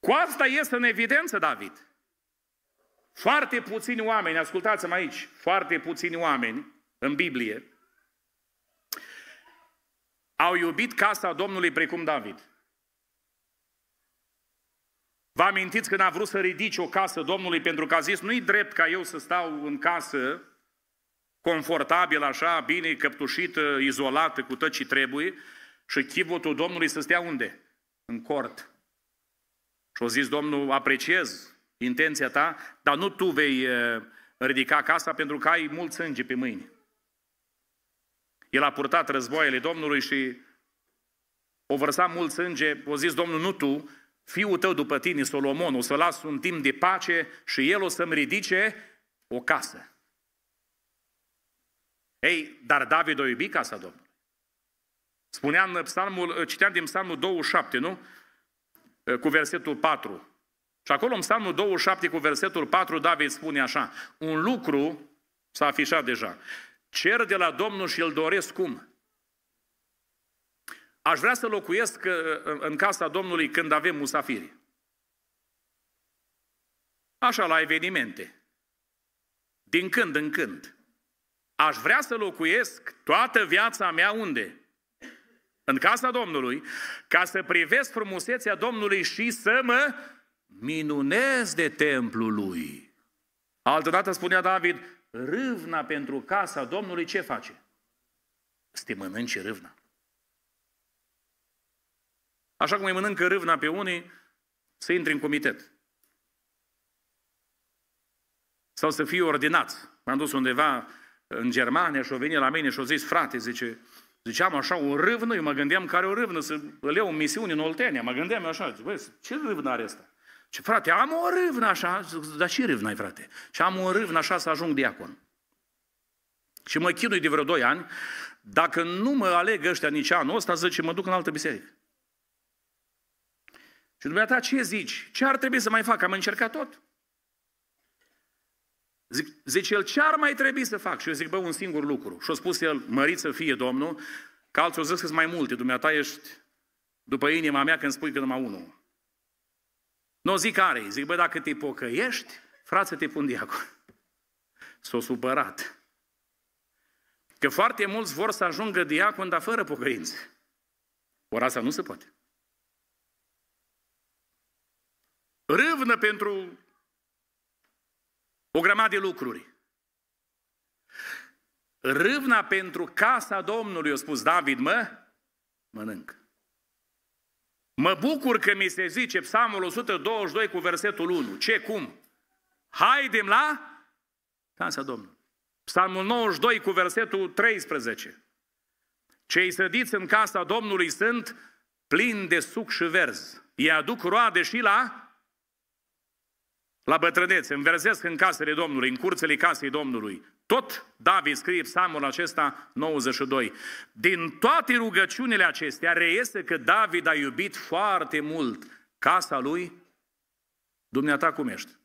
Cu asta este în evidență David. Foarte puțini oameni, ascultați-mă aici, foarte puțini oameni în Biblie au iubit casa Domnului precum David. Vă amintiți când a vrut să ridice o casă Domnului pentru că a zis, nu-i drept ca eu să stau în casă confortabil așa, bine căptușită, izolată, cu tot ce trebuie și chivotul Domnului să stea unde? În cort. Și-o zis Domnul, apreciez intenția ta, dar nu tu vei ridica casa pentru că ai mult sânge pe mâini. El a purtat războaiele Domnului și o vărsa mult sânge, o zis Domnul, nu tu, fiul tău după tine, Solomon, o să las un timp de pace și el o să-mi ridice o casă. Ei, dar David o iubi casa Domnului. Spuneam în psalmul, citeam din psalmul 27, nu? Cu versetul 4. Și acolo în psalmul 27 cu versetul 4 David spune așa, un lucru s-a afișat deja. Cer de la Domnul și îl doresc cum? Aș vrea să locuiesc uh, în casa Domnului când avem musafiri. Așa, la evenimente. Din când în când aș vrea să locuiesc toată viața mea unde? În casa Domnului, ca să privesc frumusețea Domnului și să mă minunez de templul lui. Altădată spunea David, râvna pentru casa Domnului ce face? Să te mănânci râvna. Așa cum îi mănâncă râvna pe unii, să intri în comitet. Sau să fii ordinat. M-am dus undeva în Germania și-o venit la mine și-o zis, frate, zice, ziceam așa o râvnă, eu mă gândeam care o râvnă, să iau o misiune în Oltenia, mă gândeam așa, zice, băi, ce râvnă are asta? Ce frate, am o râvnă așa, zic, dar ce râvnă ai, frate? Și am o râvnă așa să ajung diacon. Și mă chinui de vreo 2 ani, dacă nu mă aleg ăștia nici anul ăsta, zice, mă duc în altă biserică. Și dumneata, ce zici? Ce ar trebui să mai fac? Am încercat tot. Zic, zice el, ce ar mai trebui să fac? Și eu zic, bă, un singur lucru. Și-a spus el, mărit să fie Domnul, că alții o zic că mai multe, dumneata ești după inima mea când spui că numai unul. Nu zic care Zic, bă, dacă te pocăiești, frate, te pun diacon. S-a supărat. Că foarte mulți vor să ajungă diacon, dar fără pocăință. Ora asta nu se poate. Râvnă pentru o grămadă de lucruri. Râvna pentru casa Domnului, a spus David, mă, mănânc. Mă bucur că mi se zice psalmul 122 cu versetul 1. Ce, cum? Haidem la casa Domnului. Psalmul 92 cu versetul 13. Cei sădiți în casa Domnului sunt plini de suc și verzi. Îi aduc roade și la la bătrânețe, înverzesc în casele Domnului, în curțele casei Domnului. Tot David scrie psalmul acesta 92. Din toate rugăciunile acestea reiese că David a iubit foarte mult casa lui. Dumneata cum ești?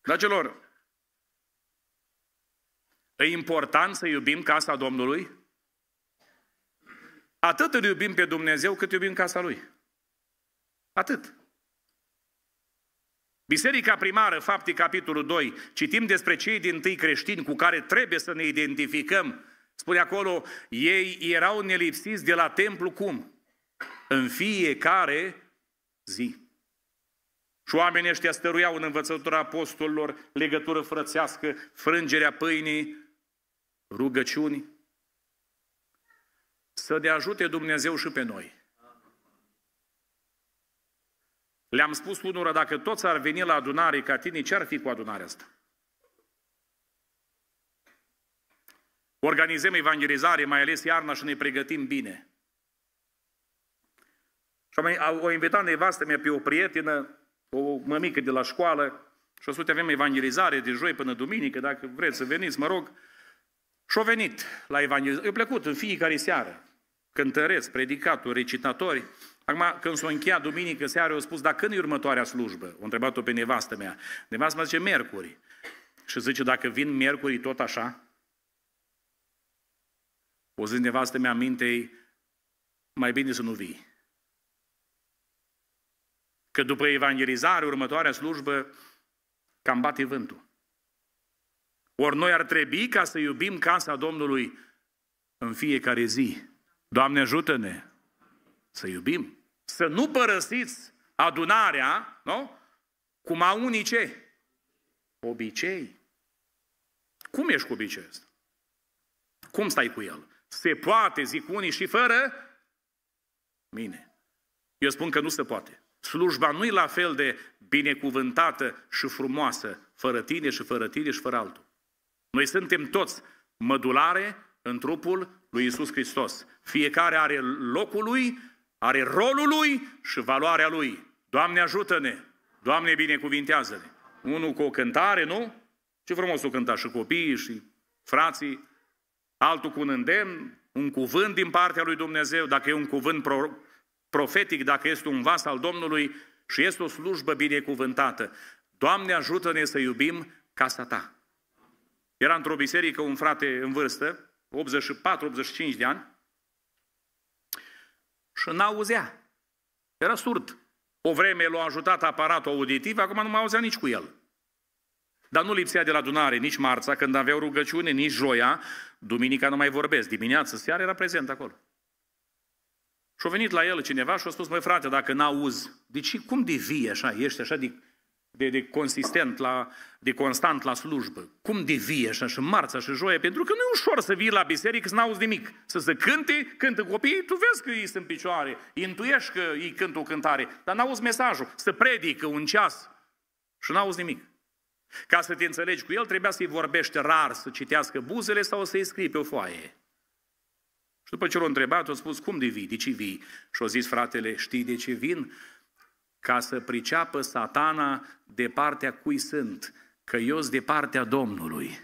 Dragilor, e important să iubim casa Domnului? Atât îl iubim pe Dumnezeu cât iubim casa Lui. Atât. Biserica primară, fapte capitolul 2, citim despre cei din tâi creștini cu care trebuie să ne identificăm. Spune acolo, ei erau nelipsiți de la templu cum? În fiecare zi. Și oamenii ăștia stăruiau în învățătura apostolilor, legătură frățească, frângerea pâinii, rugăciuni. Să ne ajute Dumnezeu și pe noi Le-am spus unora, dacă toți ar veni la adunare ca tine, ce ar fi cu adunarea asta? Organizăm evangelizare, mai ales iarna, și ne pregătim bine. Și am, o invitat nevastă mea pe o prietenă, o mămică de la școală, și o să avem evangelizare de joi până duminică, dacă vreți să veniți, mă rog. Și-o venit la evangelizare. Eu plecut în fiecare seară, Cântăreți, predicatori, recitatori, Acum, când s-o încheia duminică seara, eu spus, dar când e următoarea slujbă? O întrebat-o pe nevastă mea. Nevastă mea zice, miercuri. Și zice, dacă vin miercuri, tot așa? O zis nevastă mea mintei, mai bine să nu vii. Că după evangelizare, următoarea slujbă, cam bate vântul. Ori noi ar trebui ca să iubim casa Domnului în fiecare zi. Doamne ajută-ne! Să iubim. Să nu părăsiți adunarea, nu? Cum a unii ce? Obicei. Cum ești cu obiceiul ăsta? Cum stai cu el? Se poate, zic unii, și fără mine. Eu spun că nu se poate. Slujba nu e la fel de binecuvântată și frumoasă, fără tine și fără tine și fără altul. Noi suntem toți mădulare în trupul lui Isus Hristos. Fiecare are locul lui are rolul lui și valoarea lui. Doamne ajută-ne! Doamne binecuvintează-ne! Unul cu o cântare, nu? Ce frumos o cânta și copiii și frații. Altul cu un îndemn, un cuvânt din partea lui Dumnezeu, dacă e un cuvânt pro- profetic, dacă este un vas al Domnului și este o slujbă binecuvântată. Doamne ajută-ne să iubim casa Ta. Era într-o biserică un frate în vârstă, 84-85 de ani, și n-auzea. Era surd. O vreme l-a ajutat aparatul auditiv, acum nu mai auzea nici cu el. Dar nu lipsea de la adunare nici marța, când aveau rugăciune, nici joia, duminica nu mai vorbesc, dimineața, seara era prezent acolo. Și-a venit la el cineva și a spus, măi frate, dacă n-auzi, de ce, cum devii așa, ești așa de de, de consistent, la, de constant la slujbă. Cum devii așa și marța și joia? Pentru că nu e ușor să vii la biserică să n-auzi nimic. Să se cânte, cântă copiii, tu vezi că ei sunt în picioare, intuiești că ei cântă o cântare, dar n-auzi mesajul, să predică un ceas și n-auzi nimic. Ca să te înțelegi cu el, trebuia să-i vorbești rar, să citească buzele sau să-i scrii pe o foaie. Și după ce l-a întrebat, a spus, cum de vii, de ce vii? Și a zis, fratele, știi de ce vin? ca să priceapă satana de partea cui sunt, că eu de partea Domnului.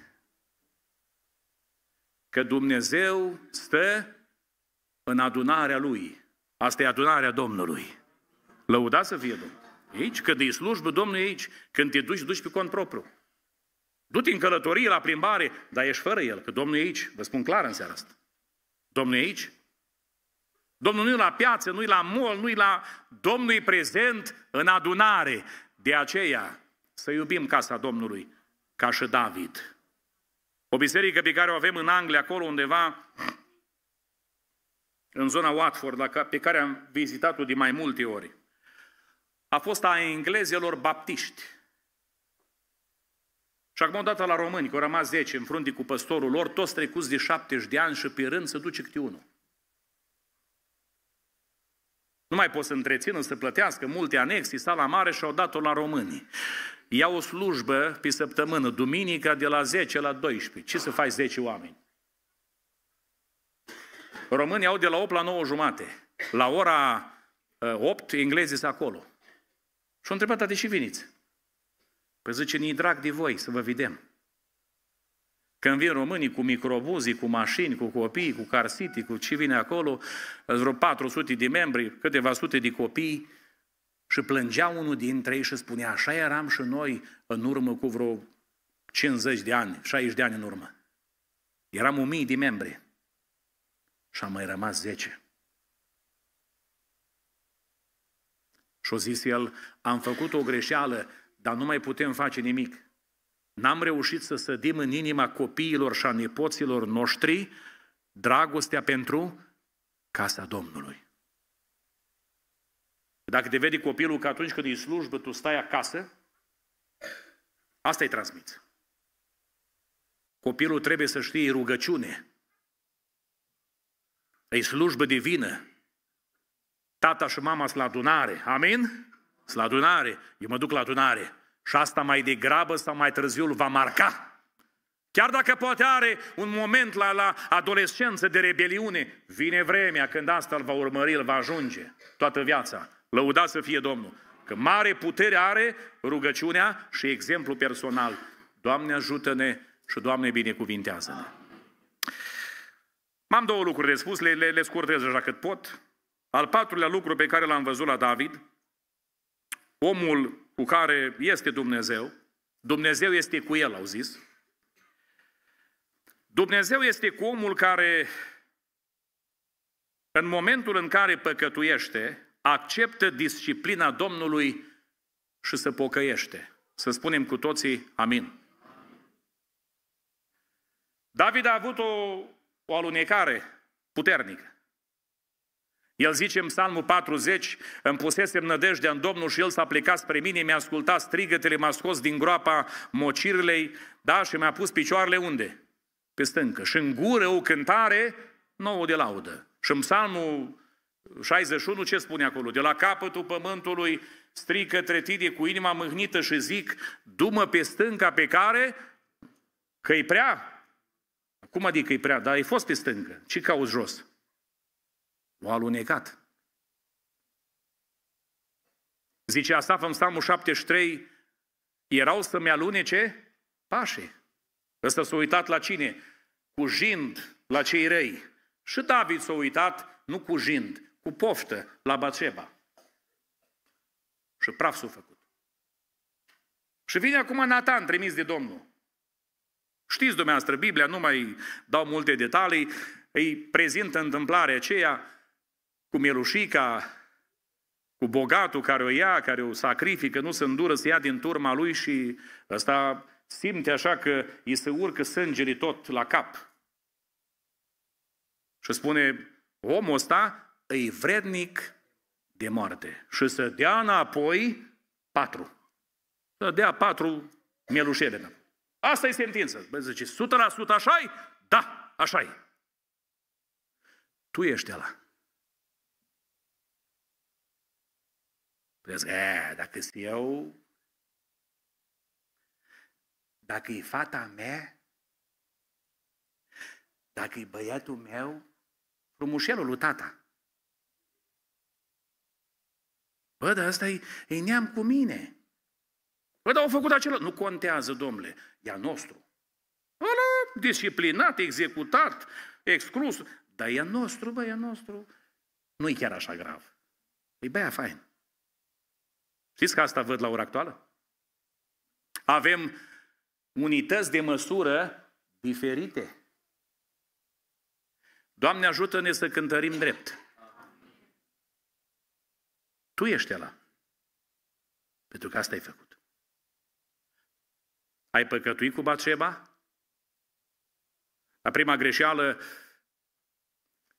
Că Dumnezeu stă în adunarea Lui. Asta e adunarea Domnului. Lăuda să fie Domnul. Aici, când e slujbă, Domnul e aici. Când te duci, duci pe cont propriu. Du-te în călătorie, la plimbare, dar ești fără El, că Domnul e aici. Vă spun clar în seara asta. Domnul e aici, Domnul nu e la piață, nu e la mol, nu e la... Domnul e prezent în adunare. De aceea, să iubim casa Domnului, ca și David. O biserică pe care o avem în Anglia, acolo undeva, în zona Watford, pe care am vizitat-o de mai multe ori, a fost a englezelor baptiști. Și acum odată la români, că au rămas 10 în frunte cu păstorul lor, toți trecuți de 70 de ani și pe rând se duce câte unul. Nu mai pot să întrețină, să plătească multe anexii, sala mare și au dat-o la românii. Ia o slujbă pe săptămână, duminica de la 10 la 12. Ce să faci 10 oameni? Românii au de la 8 la 9 jumate. La ora 8, uh, englezii sunt acolo. Și au întrebat, de și veniți? Păi zice, ne drag de voi să vă vedem. Când vin românii cu microbuzii, cu mașini, cu copii, cu city, cu ce vine acolo, vreo 400 de membri, câteva sute de copii, și plângea unul dintre ei și spunea, așa eram și noi în urmă cu vreo 50 de ani, 60 de ani în urmă. Eram o mii de membri și am mai rămas 10. Și-o zis el, am făcut o greșeală, dar nu mai putem face nimic. N-am reușit să sădim în inima copiilor și a nepoților noștri dragostea pentru casa Domnului. Dacă te vede copilul că atunci când e slujbă, tu stai acasă, asta îi transmiți. Copilul trebuie să știe rugăciune. E slujbă divină. Tata și mama sunt la adunare. Amin? Sunt la adunare. Eu mă duc la adunare. Și asta mai degrabă sau mai târziu îl va marca. Chiar dacă poate are un moment la, la adolescență de rebeliune, vine vremea când asta îl va urmări, îl va ajunge toată viața. Lăuda să fie Domnul. Că mare putere are rugăciunea și exemplu personal. Doamne ajută-ne și Doamne binecuvintează-ne. M-am două lucruri de spus, le, le, le scurtez așa cât pot. Al patrulea lucru pe care l-am văzut la David, omul cu care este Dumnezeu, Dumnezeu este cu el, au zis, Dumnezeu este cu omul care, în momentul în care păcătuiește, acceptă disciplina Domnului și se pocăiește. Să spunem cu toții, amin. David a avut o, o alunecare puternică. El zice în psalmul 40, îmi pusesem nădejdea în Domnul și El s-a plecat spre mine, mi-a ascultat strigătele, m-a scos din groapa mocirilei, da, și mi-a pus picioarele unde? Pe stâncă. Și în gură o cântare nouă de laudă. Și în psalmul 61 ce spune acolo? De la capătul pământului strică către cu inima mâhnită și zic, dumă pe stânca pe care, că-i prea. Cum adică e prea? Dar ai fost pe stâncă. Ce cauți jos? l-a alunecat. Zice asta în Psalmul 73, erau să-mi alunece pașe. Ăsta s-a uitat la cine? Cu jind la cei răi. Și David s-a uitat, nu cu jind, cu poftă la Baceba. Și praf s-a făcut. Și vine acum Nathan, trimis de Domnul. Știți dumneavoastră, Biblia, nu mai dau multe detalii, îi prezintă întâmplarea aceea, cu mielușica, cu bogatul care o ia, care o sacrifică, nu se îndură să ia din turma lui și ăsta simte așa că îi se urcă sângele tot la cap. Și spune, omul ăsta îi vrednic de moarte. Și să dea înapoi patru. Să dea patru mielușele. Asta e sentința. Bă, zice, 100% așa-i? Da, așa-i. Tu ești ăla. Prez zic, e, dacă sunt eu, dacă e fata mea, dacă e băiatul meu, frumușelul lui tata. Bă, dar ăsta e, e neam cu mine. Bă, dar au făcut acela. Nu contează, domnule, e a nostru. Ăla, disciplinat, executat, exclus. Dar e a nostru, bă, e a nostru. Nu e chiar așa grav. E păi băia fain. Știți că asta văd la ora actuală? Avem unități de măsură diferite. Doamne ajută-ne să cântărim drept. Tu ești la. Pentru că asta ai făcut. Ai păcătuit cu Baceba? La prima greșeală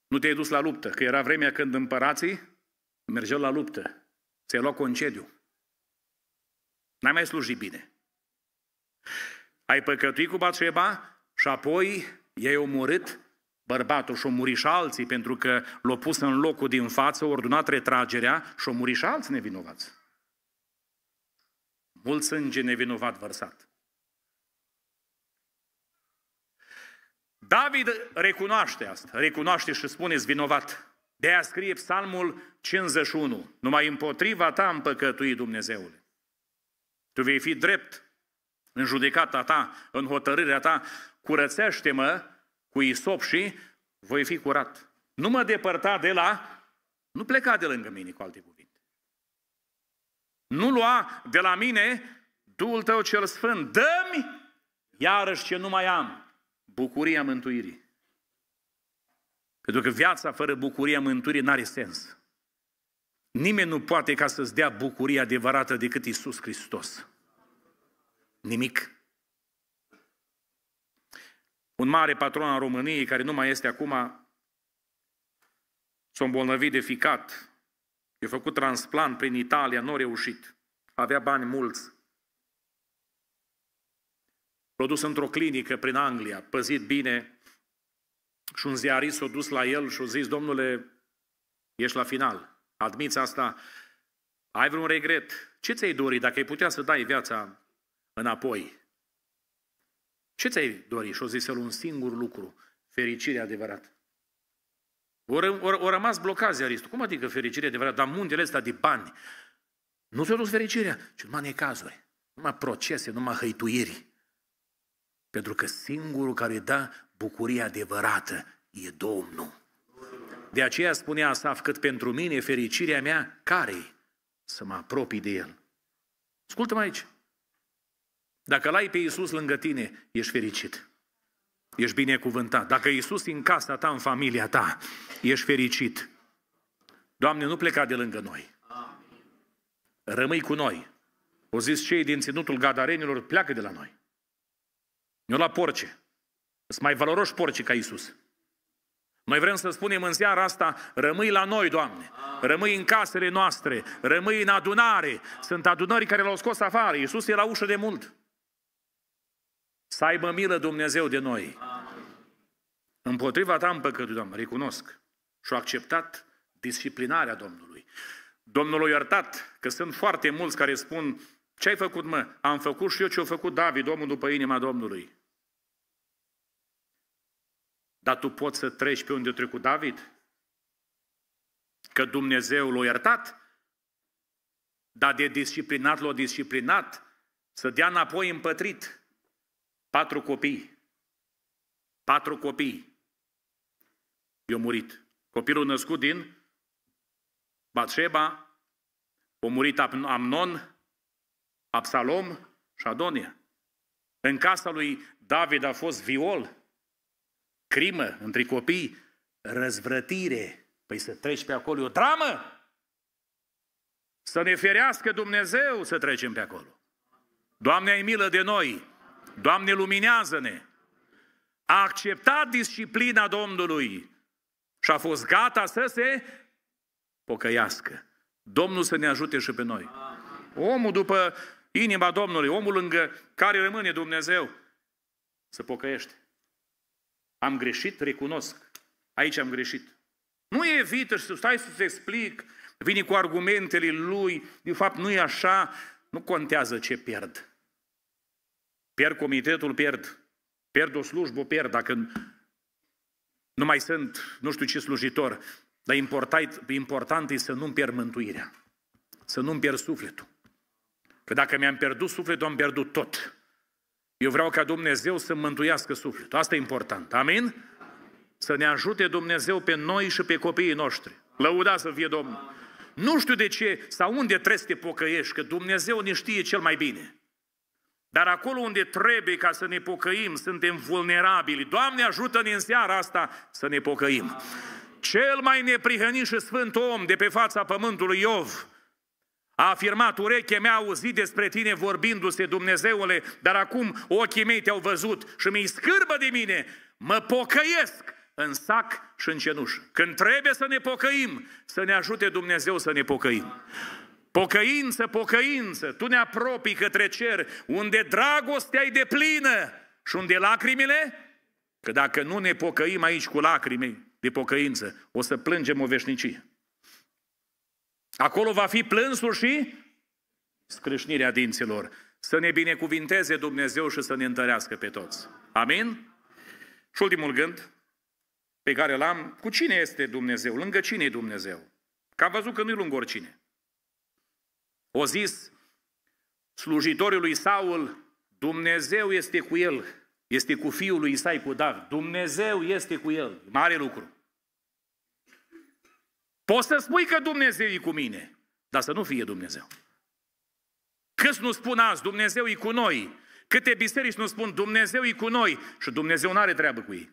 nu te-ai dus la luptă, că era vremea când împărații mergeau la luptă. Ți-ai luat concediu. N-ai mai slujit bine. Ai păcătuit cu Batseba și apoi i-ai omorât bărbatul și-o muri și alții pentru că l-a pus în locul din față, ordonat retragerea și-o muri și alții nevinovați. Mult sânge nevinovat vărsat. David recunoaște asta, recunoaște și spune vinovat. De a scrie psalmul 51, numai împotriva ta am păcătuit Dumnezeule. Tu vei fi drept în judecata ta, în hotărârea ta. Curățește-mă cu isop și voi fi curat. Nu mă depărta de la... Nu pleca de lângă mine, cu alte cuvinte. Nu lua de la mine Duhul tău cel sfânt. Dă-mi iarăși ce nu mai am. Bucuria mântuirii. Pentru că viața fără bucuria mântuirii n-are sens. Nimeni nu poate ca să-ți dea bucurie adevărată decât Isus Hristos. Nimic. Un mare patron al României, care nu mai este acum, s-a îmbolnăvit de ficat. I-a făcut transplant prin Italia, nu a reușit. Avea bani mulți. produs într-o clinică prin Anglia, păzit bine, și un ziarist s-a dus la el și a zis, domnule, ești la final. Admiți asta? Ai vreun regret? Ce ți-ai dori dacă ai putea să dai viața înapoi? Ce ți-ai dori? Și-o zis el un singur lucru, fericire adevărat. O rămas blocați, Aristu. Cum adică fericire adevărat? Dar muntele ăsta de bani. Nu ți-a dus fericirea, ci numai necazuri, numai procese, numai hăituiri. Pentru că singurul care da bucuria adevărată e Domnul. De aceea spunea Asaf, cât pentru mine fericirea mea, care Să mă apropii de el. Ascultă-mă aici. Dacă l-ai pe Iisus lângă tine, ești fericit. Ești binecuvântat. Dacă Iisus e în casa ta, în familia ta, ești fericit. Doamne, nu pleca de lângă noi. Rămâi cu noi. O zis cei din ținutul gadarenilor, pleacă de la noi. Nu la porce. Sunt mai valoroși porci ca Iisus. Noi vrem să spunem în seara asta, rămâi la noi, Doamne, rămâi în casele noastre, rămâi în adunare. Sunt adunări care l-au scos afară, Iisus e la ușă de mult. Să aibă milă Dumnezeu de noi. Împotriva ta am păcătuit, Doamne, recunosc. Și-au acceptat disciplinarea Domnului. Domnul a iertat că sunt foarte mulți care spun, ce ai făcut, mă? Am făcut și eu ce a făcut David, omul după inima Domnului. Dar tu poți să treci pe unde a trecut David? Că Dumnezeu l-a iertat? Dar de disciplinat l-a disciplinat? Să dea înapoi împătrit? Patru copii. Patru copii. I-a murit. Copilul născut din Batșeba, a murit Amnon, Absalom și Adonia. În casa lui David a fost viol, crimă între copii, răzvrătire. Păi să treci pe acolo, e o dramă! Să ne ferească Dumnezeu să trecem pe acolo. Doamne, ai milă de noi! Doamne, luminează-ne! A acceptat disciplina Domnului și a fost gata să se pocăiască. Domnul să ne ajute și pe noi. Omul după inima Domnului, omul lângă care rămâne Dumnezeu, să pocăiește. Am greșit, recunosc. Aici am greșit. Nu evită și stai să-ți explic, vine cu argumentele lui, de fapt nu e așa, nu contează ce pierd. Pierd comitetul, pierd. Pierd o slujbă, pierd. Dacă nu mai sunt nu știu ce slujitor, dar important, important e să nu-mi pierd mântuirea, să nu-mi pierd sufletul. Că dacă mi-am pierdut sufletul, am pierdut tot. Eu vreau ca Dumnezeu să mântuiască sufletul. Asta e important. Amin? Să ne ajute Dumnezeu pe noi și pe copiii noștri. Lăuda să fie Domnul. Nu știu de ce sau unde trebuie să te pocăiești, că Dumnezeu ne știe cel mai bine. Dar acolo unde trebuie ca să ne pocăim, suntem vulnerabili. Doamne ajută-ne în seara asta să ne pocăim. Cel mai neprihănit și sfânt om de pe fața pământului Iov, a afirmat, ureche mea a auzit despre tine vorbindu-se, Dumnezeule, dar acum ochii mei te-au văzut și mi-i scârbă de mine. Mă pocăiesc în sac și în cenuș. Când trebuie să ne pocăim, să ne ajute Dumnezeu să ne pocăim. Pocăință, pocăință, tu ne apropii către cer, unde dragostea e de plină și unde lacrimile, că dacă nu ne pocăim aici cu lacrime de pocăință, o să plângem o veșnicie. Acolo va fi plânsul și scrâșnirea dinților. Să ne binecuvinteze Dumnezeu și să ne întărească pe toți. Amin? Și ultimul gând pe care l-am, cu cine este Dumnezeu? Lângă cine e Dumnezeu? Că am văzut că nu-i lungă oricine. O zis slujitorii lui Saul, Dumnezeu este cu el, este cu fiul lui Isai, cu David. Dumnezeu este cu el. Mare lucru. Poți să spui că Dumnezeu e cu mine, dar să nu fie Dumnezeu. Cât nu spun azi, Dumnezeu e cu noi, câte biserici nu spun, Dumnezeu e cu noi și Dumnezeu nu are treabă cu ei.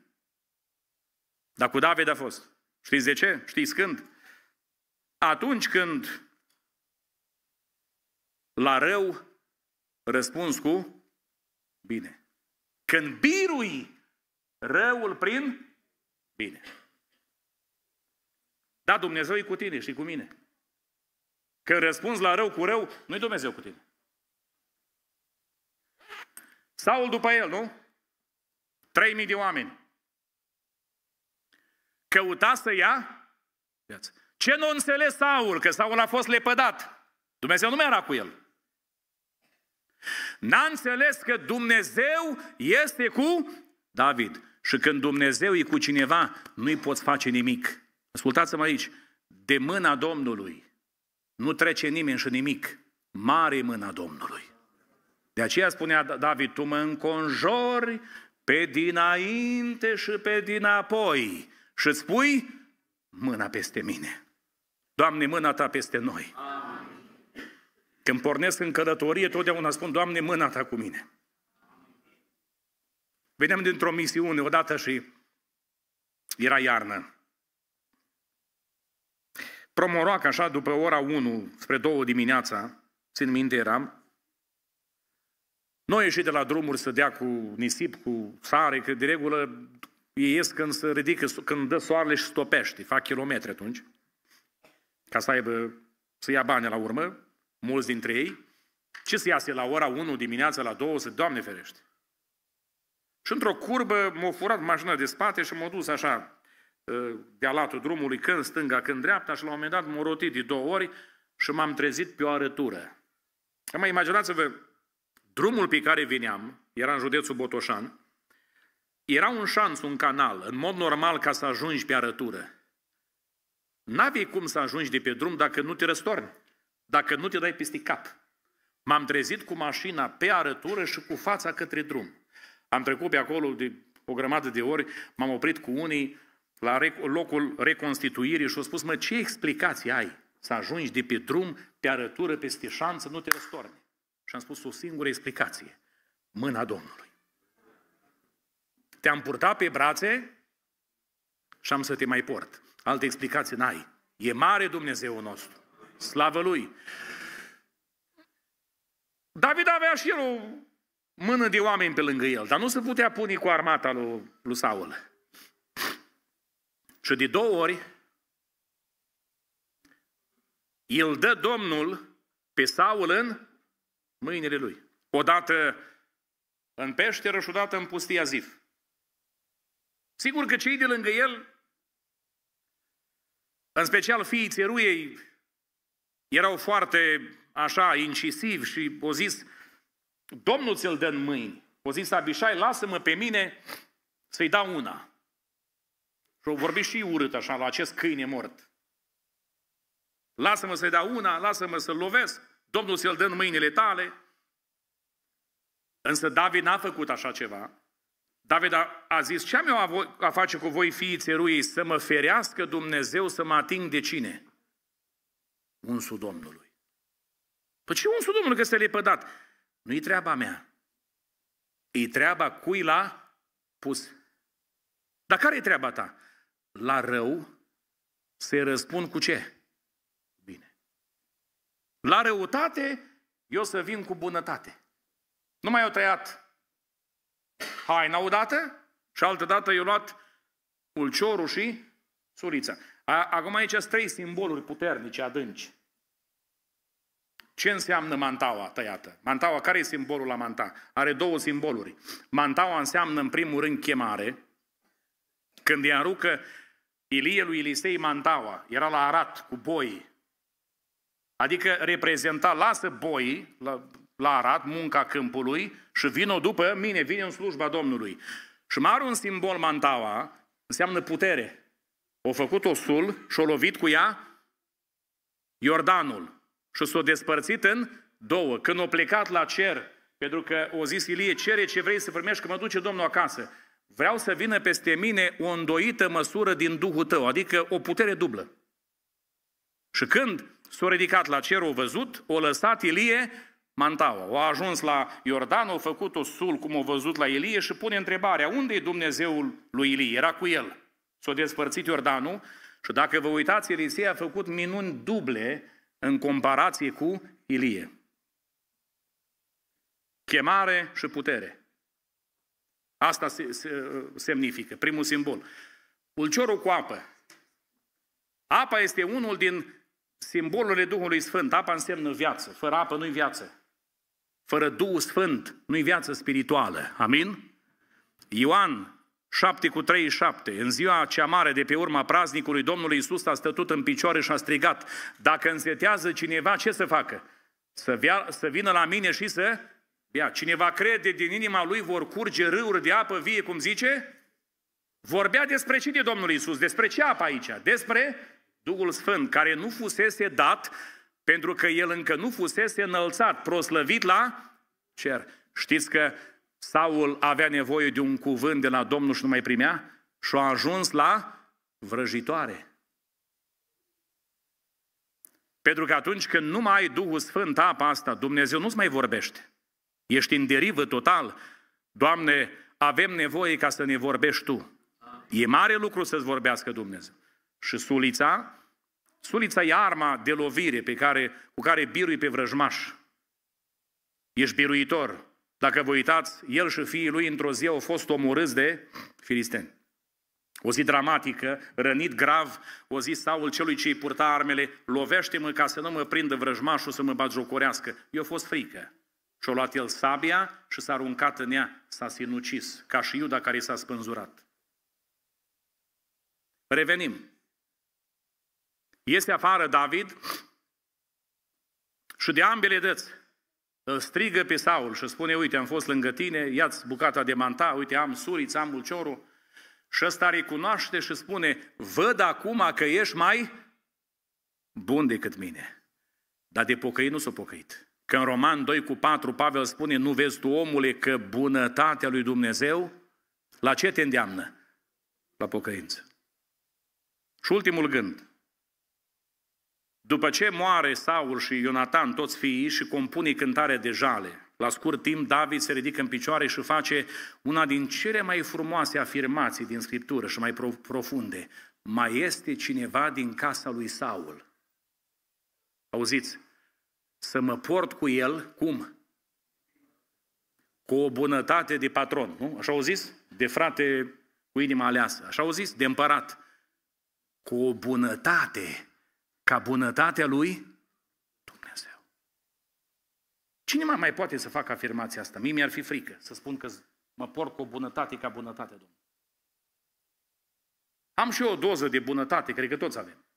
Dar cu David a fost. Știți de ce? Știți când? Atunci când la rău răspuns cu bine. Când birui răul prin bine. Da, Dumnezeu e cu tine și cu mine. Când răspunzi la rău cu rău, nu-i Dumnezeu cu tine. Saul după el, nu? 3.000 de oameni. Căuta să ia viață. Ce nu înțeles Saul? Că Saul a fost lepădat. Dumnezeu nu mai era cu el. N-a înțeles că Dumnezeu este cu David. Și când Dumnezeu e cu cineva, nu-i poți face nimic. Ascultați-mă aici, de mâna Domnului nu trece nimeni și nimic. Mare mâna Domnului. De aceea spunea da- David, tu mă înconjori pe dinainte și pe dinapoi și spui mâna peste mine. Doamne, mâna Ta peste noi. Amin. Când pornesc în călătorie, totdeauna spun, Doamne, mâna Ta cu mine. Veneam dintr-o misiune odată și era iarnă promoroac așa după ora 1, spre 2 dimineața, țin minte eram, noi ieșit de la drumuri să dea cu nisip, cu sare, că de regulă ei ies când se ridică, când dă soarele și stopește, fac kilometri atunci, ca să aibă, să ia bani la urmă, mulți dintre ei, ce să iasă la ora 1 dimineața, la 2, să Doamne ferește. Și într-o curbă m-a furat mașina de spate și m-a dus așa, de-a latul drumului, când stânga, când dreapta și la un moment dat m-am rotit de două ori și m-am trezit pe o arătură. mai imaginați-vă, drumul pe care veneam, era în județul Botoșan, era un șans, un canal, în mod normal ca să ajungi pe arătură. N-avei cum să ajungi de pe drum dacă nu te răstorni, dacă nu te dai peste cap. M-am trezit cu mașina pe arătură și cu fața către drum. Am trecut pe acolo de o grămadă de ori, m-am oprit cu unii, la locul reconstituirii și au spus, mă, ce explicații ai să ajungi de pe drum, pe arătură, peste șanță, nu te răstorni? Și am spus o singură explicație. Mâna Domnului. Te-am purtat pe brațe și am să te mai port. Alte explicații n-ai. E mare Dumnezeu nostru. Slavă Lui! David avea și el o mână de oameni pe lângă el, dar nu se putea pune cu armata lui, lui Saul. Și de două ori, îl dă Domnul pe Saul în mâinile lui. Odată în peșteră și odată în pustia Zif. Sigur că cei de lângă el, în special fiii țeruiei, erau foarte așa incisivi și o zis, Domnul ți-l dă în mâini. O zis Abishai, lasă-mă pe mine să-i dau una vorbi și urât așa la acest câine mort. Lasă-mă să-i dau una, lasă-mă să-l lovesc, Domnul să-l dă în mâinile tale. Însă David n-a făcut așa ceva. David a, a zis, ce am eu a, a face cu voi fiii țeruii? Să mă ferească Dumnezeu să mă ating de cine? Unsul Domnului. Păi ce unsul Domnului că este lepădat? Nu-i treaba mea. E treaba cui l-a pus. Dar care e treaba ta? la rău, se răspund cu ce? Bine. La răutate, eu să vin cu bunătate. Nu mai au tăiat haina odată și altă dată eu luat ulciorul și surița. Acum aici sunt trei simboluri puternice, adânci. Ce înseamnă mantaua tăiată? Mantaua, care e simbolul la manta? Are două simboluri. Mantaua înseamnă, în primul rând, chemare. Când îi aruncă Ilie lui Elisei Mantaua, era la Arat cu boi, Adică reprezenta, lasă boi la, la Arat, munca câmpului, și vină după mine, vine în slujba Domnului. Și mai are un simbol Mantaua, înseamnă putere. O făcut osul și o lovit cu ea Iordanul. Și s-o despărțit în două. Când o plecat la cer, pentru că o zis Ilie, cere ce vrei să primești, că mă duce Domnul acasă vreau să vină peste mine o îndoită măsură din Duhul tău, adică o putere dublă. Și când s-a ridicat la cer, o văzut, o lăsat Ilie mantaua. A ajuns la Iordan, a făcut o sul, cum o văzut la Ilie și pune întrebarea, unde e Dumnezeul lui Ilie? Era cu el. S-a despărțit Iordanul și dacă vă uitați, Elisei a făcut minuni duble în comparație cu Ilie. Chemare și putere. Asta se, se, semnifică, primul simbol. Ulciorul cu apă. Apa este unul din simbolurile Duhului Sfânt. Apa înseamnă viață. Fără apă nu-i viață. Fără Duhul Sfânt nu-i viață spirituală. Amin? Ioan 7 cu 37, în ziua cea mare de pe urma praznicului, Domnul Iisus a stătut în picioare și a strigat, dacă însetează cineva, ce să facă? Să, via, să vină la mine și să cine cineva crede, din inima lui vor curge râuri de apă vie, cum zice? Vorbea despre cine Domnul Isus? Despre ce apă aici? Despre Duhul Sfânt, care nu fusese dat, pentru că el încă nu fusese înălțat, proslăvit la cer. Știți că Saul avea nevoie de un cuvânt de la Domnul și nu mai primea? Și a ajuns la vrăjitoare. Pentru că atunci când nu mai ai Duhul Sfânt, apa asta, Dumnezeu nu-ți mai vorbește. Ești în derivă total. Doamne, avem nevoie ca să ne vorbești Tu. E mare lucru să-ți vorbească Dumnezeu. Și sulița, sulița e arma de lovire pe care, cu care birui pe vrăjmaș. Ești biruitor. Dacă vă uitați, el și fiii lui într-o zi au fost omorâți de filisteni. O zi dramatică, rănit grav, o zi Saul celui ce îi purta armele, lovește-mă ca să nu mă prindă vrăjmașul să mă bagiocorească. Eu fost frică. Și-a luat el sabia și s-a aruncat în ea, s-a sinucis, ca și Iuda care i s-a spânzurat. Revenim. Este afară David și de ambele dăți îl strigă pe Saul și spune, uite, am fost lângă tine, ia-ți bucata de manta, uite, am suriță, am bulciorul. Și ăsta recunoaște și spune, văd acum că ești mai bun decât mine. Dar de pocăi nu s-a pocăit. Că în Roman 2 cu 4 Pavel spune, nu vezi tu omule că bunătatea lui Dumnezeu la ce te îndeamnă? La pocăință. Și ultimul gând. După ce moare Saul și Ionatan, toți fiii, și compune cântare de jale, la scurt timp, David se ridică în picioare și face una din cele mai frumoase afirmații din Scriptură și mai profunde. Mai este cineva din casa lui Saul. Auziți, să mă port cu el, cum? Cu o bunătate de patron, nu? Așa au zis? De frate cu inima aleasă. Așa au zis? De împărat. Cu o bunătate, ca bunătatea lui Dumnezeu. Cine mai, mai poate să facă afirmația asta? Mie mi-ar fi frică să spun că mă port cu o bunătate ca bunătatea Domnului. Am și eu o doză de bunătate, cred că toți avem.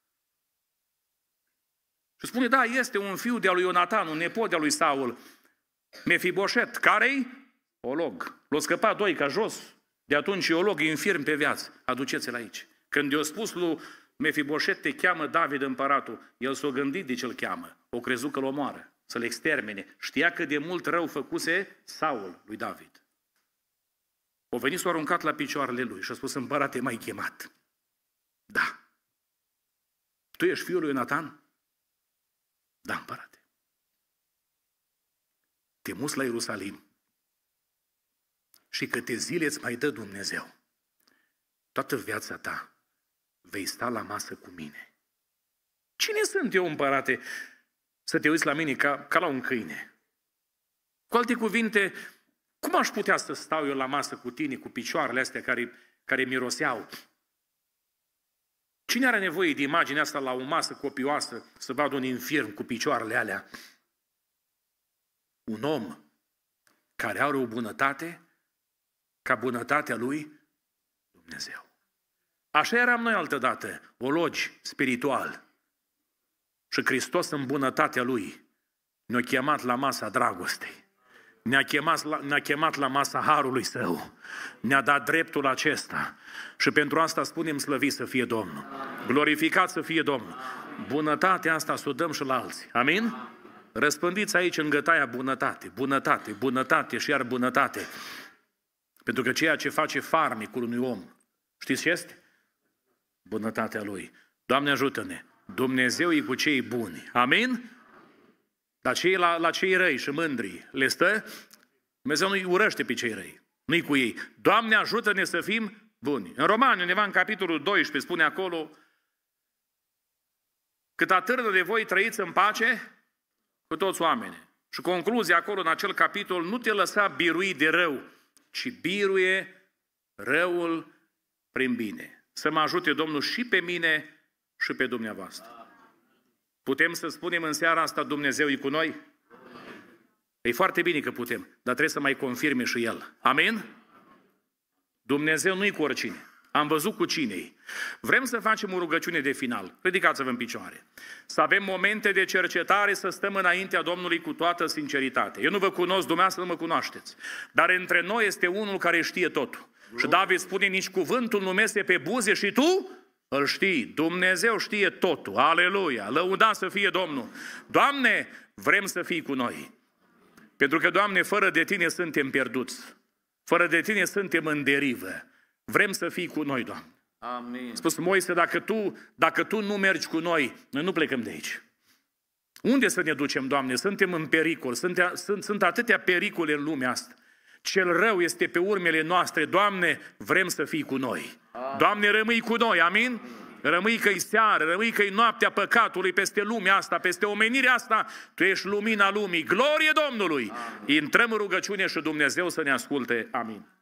Și spune, da, este un fiu de-al lui Ionatan, un nepot de-al lui Saul, Mefiboset, care-i olog. L-a scăpat doi ca jos, de atunci e olog, e infirm pe viață. Aduceți-l aici. Când i-a spus lui Mefiboset, te cheamă David împăratul, el s-a gândit de ce l cheamă. O crezut că-l omoară, să-l extermine. Știa că de mult rău făcuse Saul lui David. O venit s-a aruncat la picioarele lui și a spus, împărate, mai chemat. Da. Tu ești fiul lui Nathan? Da, împărate. Te mus la Ierusalim și câte zile îți mai dă Dumnezeu. Toată viața ta vei sta la masă cu mine. Cine sunt eu, împărate, să te uiți la mine ca, ca la un câine? Cu alte cuvinte, cum aș putea să stau eu la masă cu tine, cu picioarele astea care, care miroseau, Cine are nevoie de imaginea asta la o masă copioasă să vadă un infirm cu picioarele alea? Un om care are o bunătate ca bunătatea lui Dumnezeu. Așa eram noi altădată, ologi spiritual. Și Hristos în bunătatea lui ne-a chemat la masa dragostei. Ne-a chemat, la, ne-a chemat la masa harului său. Ne-a dat dreptul acesta. Și pentru asta spunem slăvit să fie Domnul. Glorificat să fie Domnul. Bunătatea asta să o dăm și la alții. Amin? Răspândiți aici în gătaia bunătate, bunătate, bunătate și iar bunătate. Pentru că ceea ce face farmicul unui om, știți ce este? Bunătatea lui. Doamne ajută-ne! Dumnezeu e cu cei buni. Amin? Dar cei, la, la cei răi și mândri le stă, Dumnezeu nu-i urăște pe cei răi. Nu-i cu ei. Doamne ajută-ne să fim buni. În Romani, undeva în capitolul 12, spune acolo, cât atârnă de voi trăiți în pace cu toți oamenii. Și concluzia acolo, în acel capitol, nu te lăsa birui de rău, ci biruie răul prin bine. Să mă ajute Domnul și pe mine și pe dumneavoastră. Putem să spunem în seara asta Dumnezeu e cu noi? E foarte bine că putem, dar trebuie să mai confirme și El. Amin? Dumnezeu nu e cu oricine. Am văzut cu cine -i. Vrem să facem o rugăciune de final. Ridicați-vă în picioare. Să avem momente de cercetare, să stăm înaintea Domnului cu toată sinceritate. Eu nu vă cunosc, dumneavoastră nu mă cunoașteți. Dar între noi este unul care știe totul. Și David spune, nici cuvântul numește pe buze și tu îl știi, Dumnezeu știe totul, aleluia, lăuda să fie Domnul. Doamne, vrem să fii cu noi. Pentru că, Doamne, fără de Tine suntem pierduți. Fără de Tine suntem în derivă. Vrem să fii cu noi, Doamne. Amin. Spus Moise, dacă tu, dacă tu nu mergi cu noi, noi nu plecăm de aici. Unde să ne ducem, Doamne? Suntem în pericol, sunt, sunt, sunt atâtea pericole în lumea asta. Cel rău este pe urmele noastre. Doamne, vrem să fii cu noi. Doamne, rămâi cu noi. Amin? Rămâi că-i seară, rămâi că-i noaptea păcatului peste lumea asta, peste omenirea asta. Tu ești lumina lumii. Glorie Domnului! Intrăm în rugăciune și Dumnezeu să ne asculte. Amin.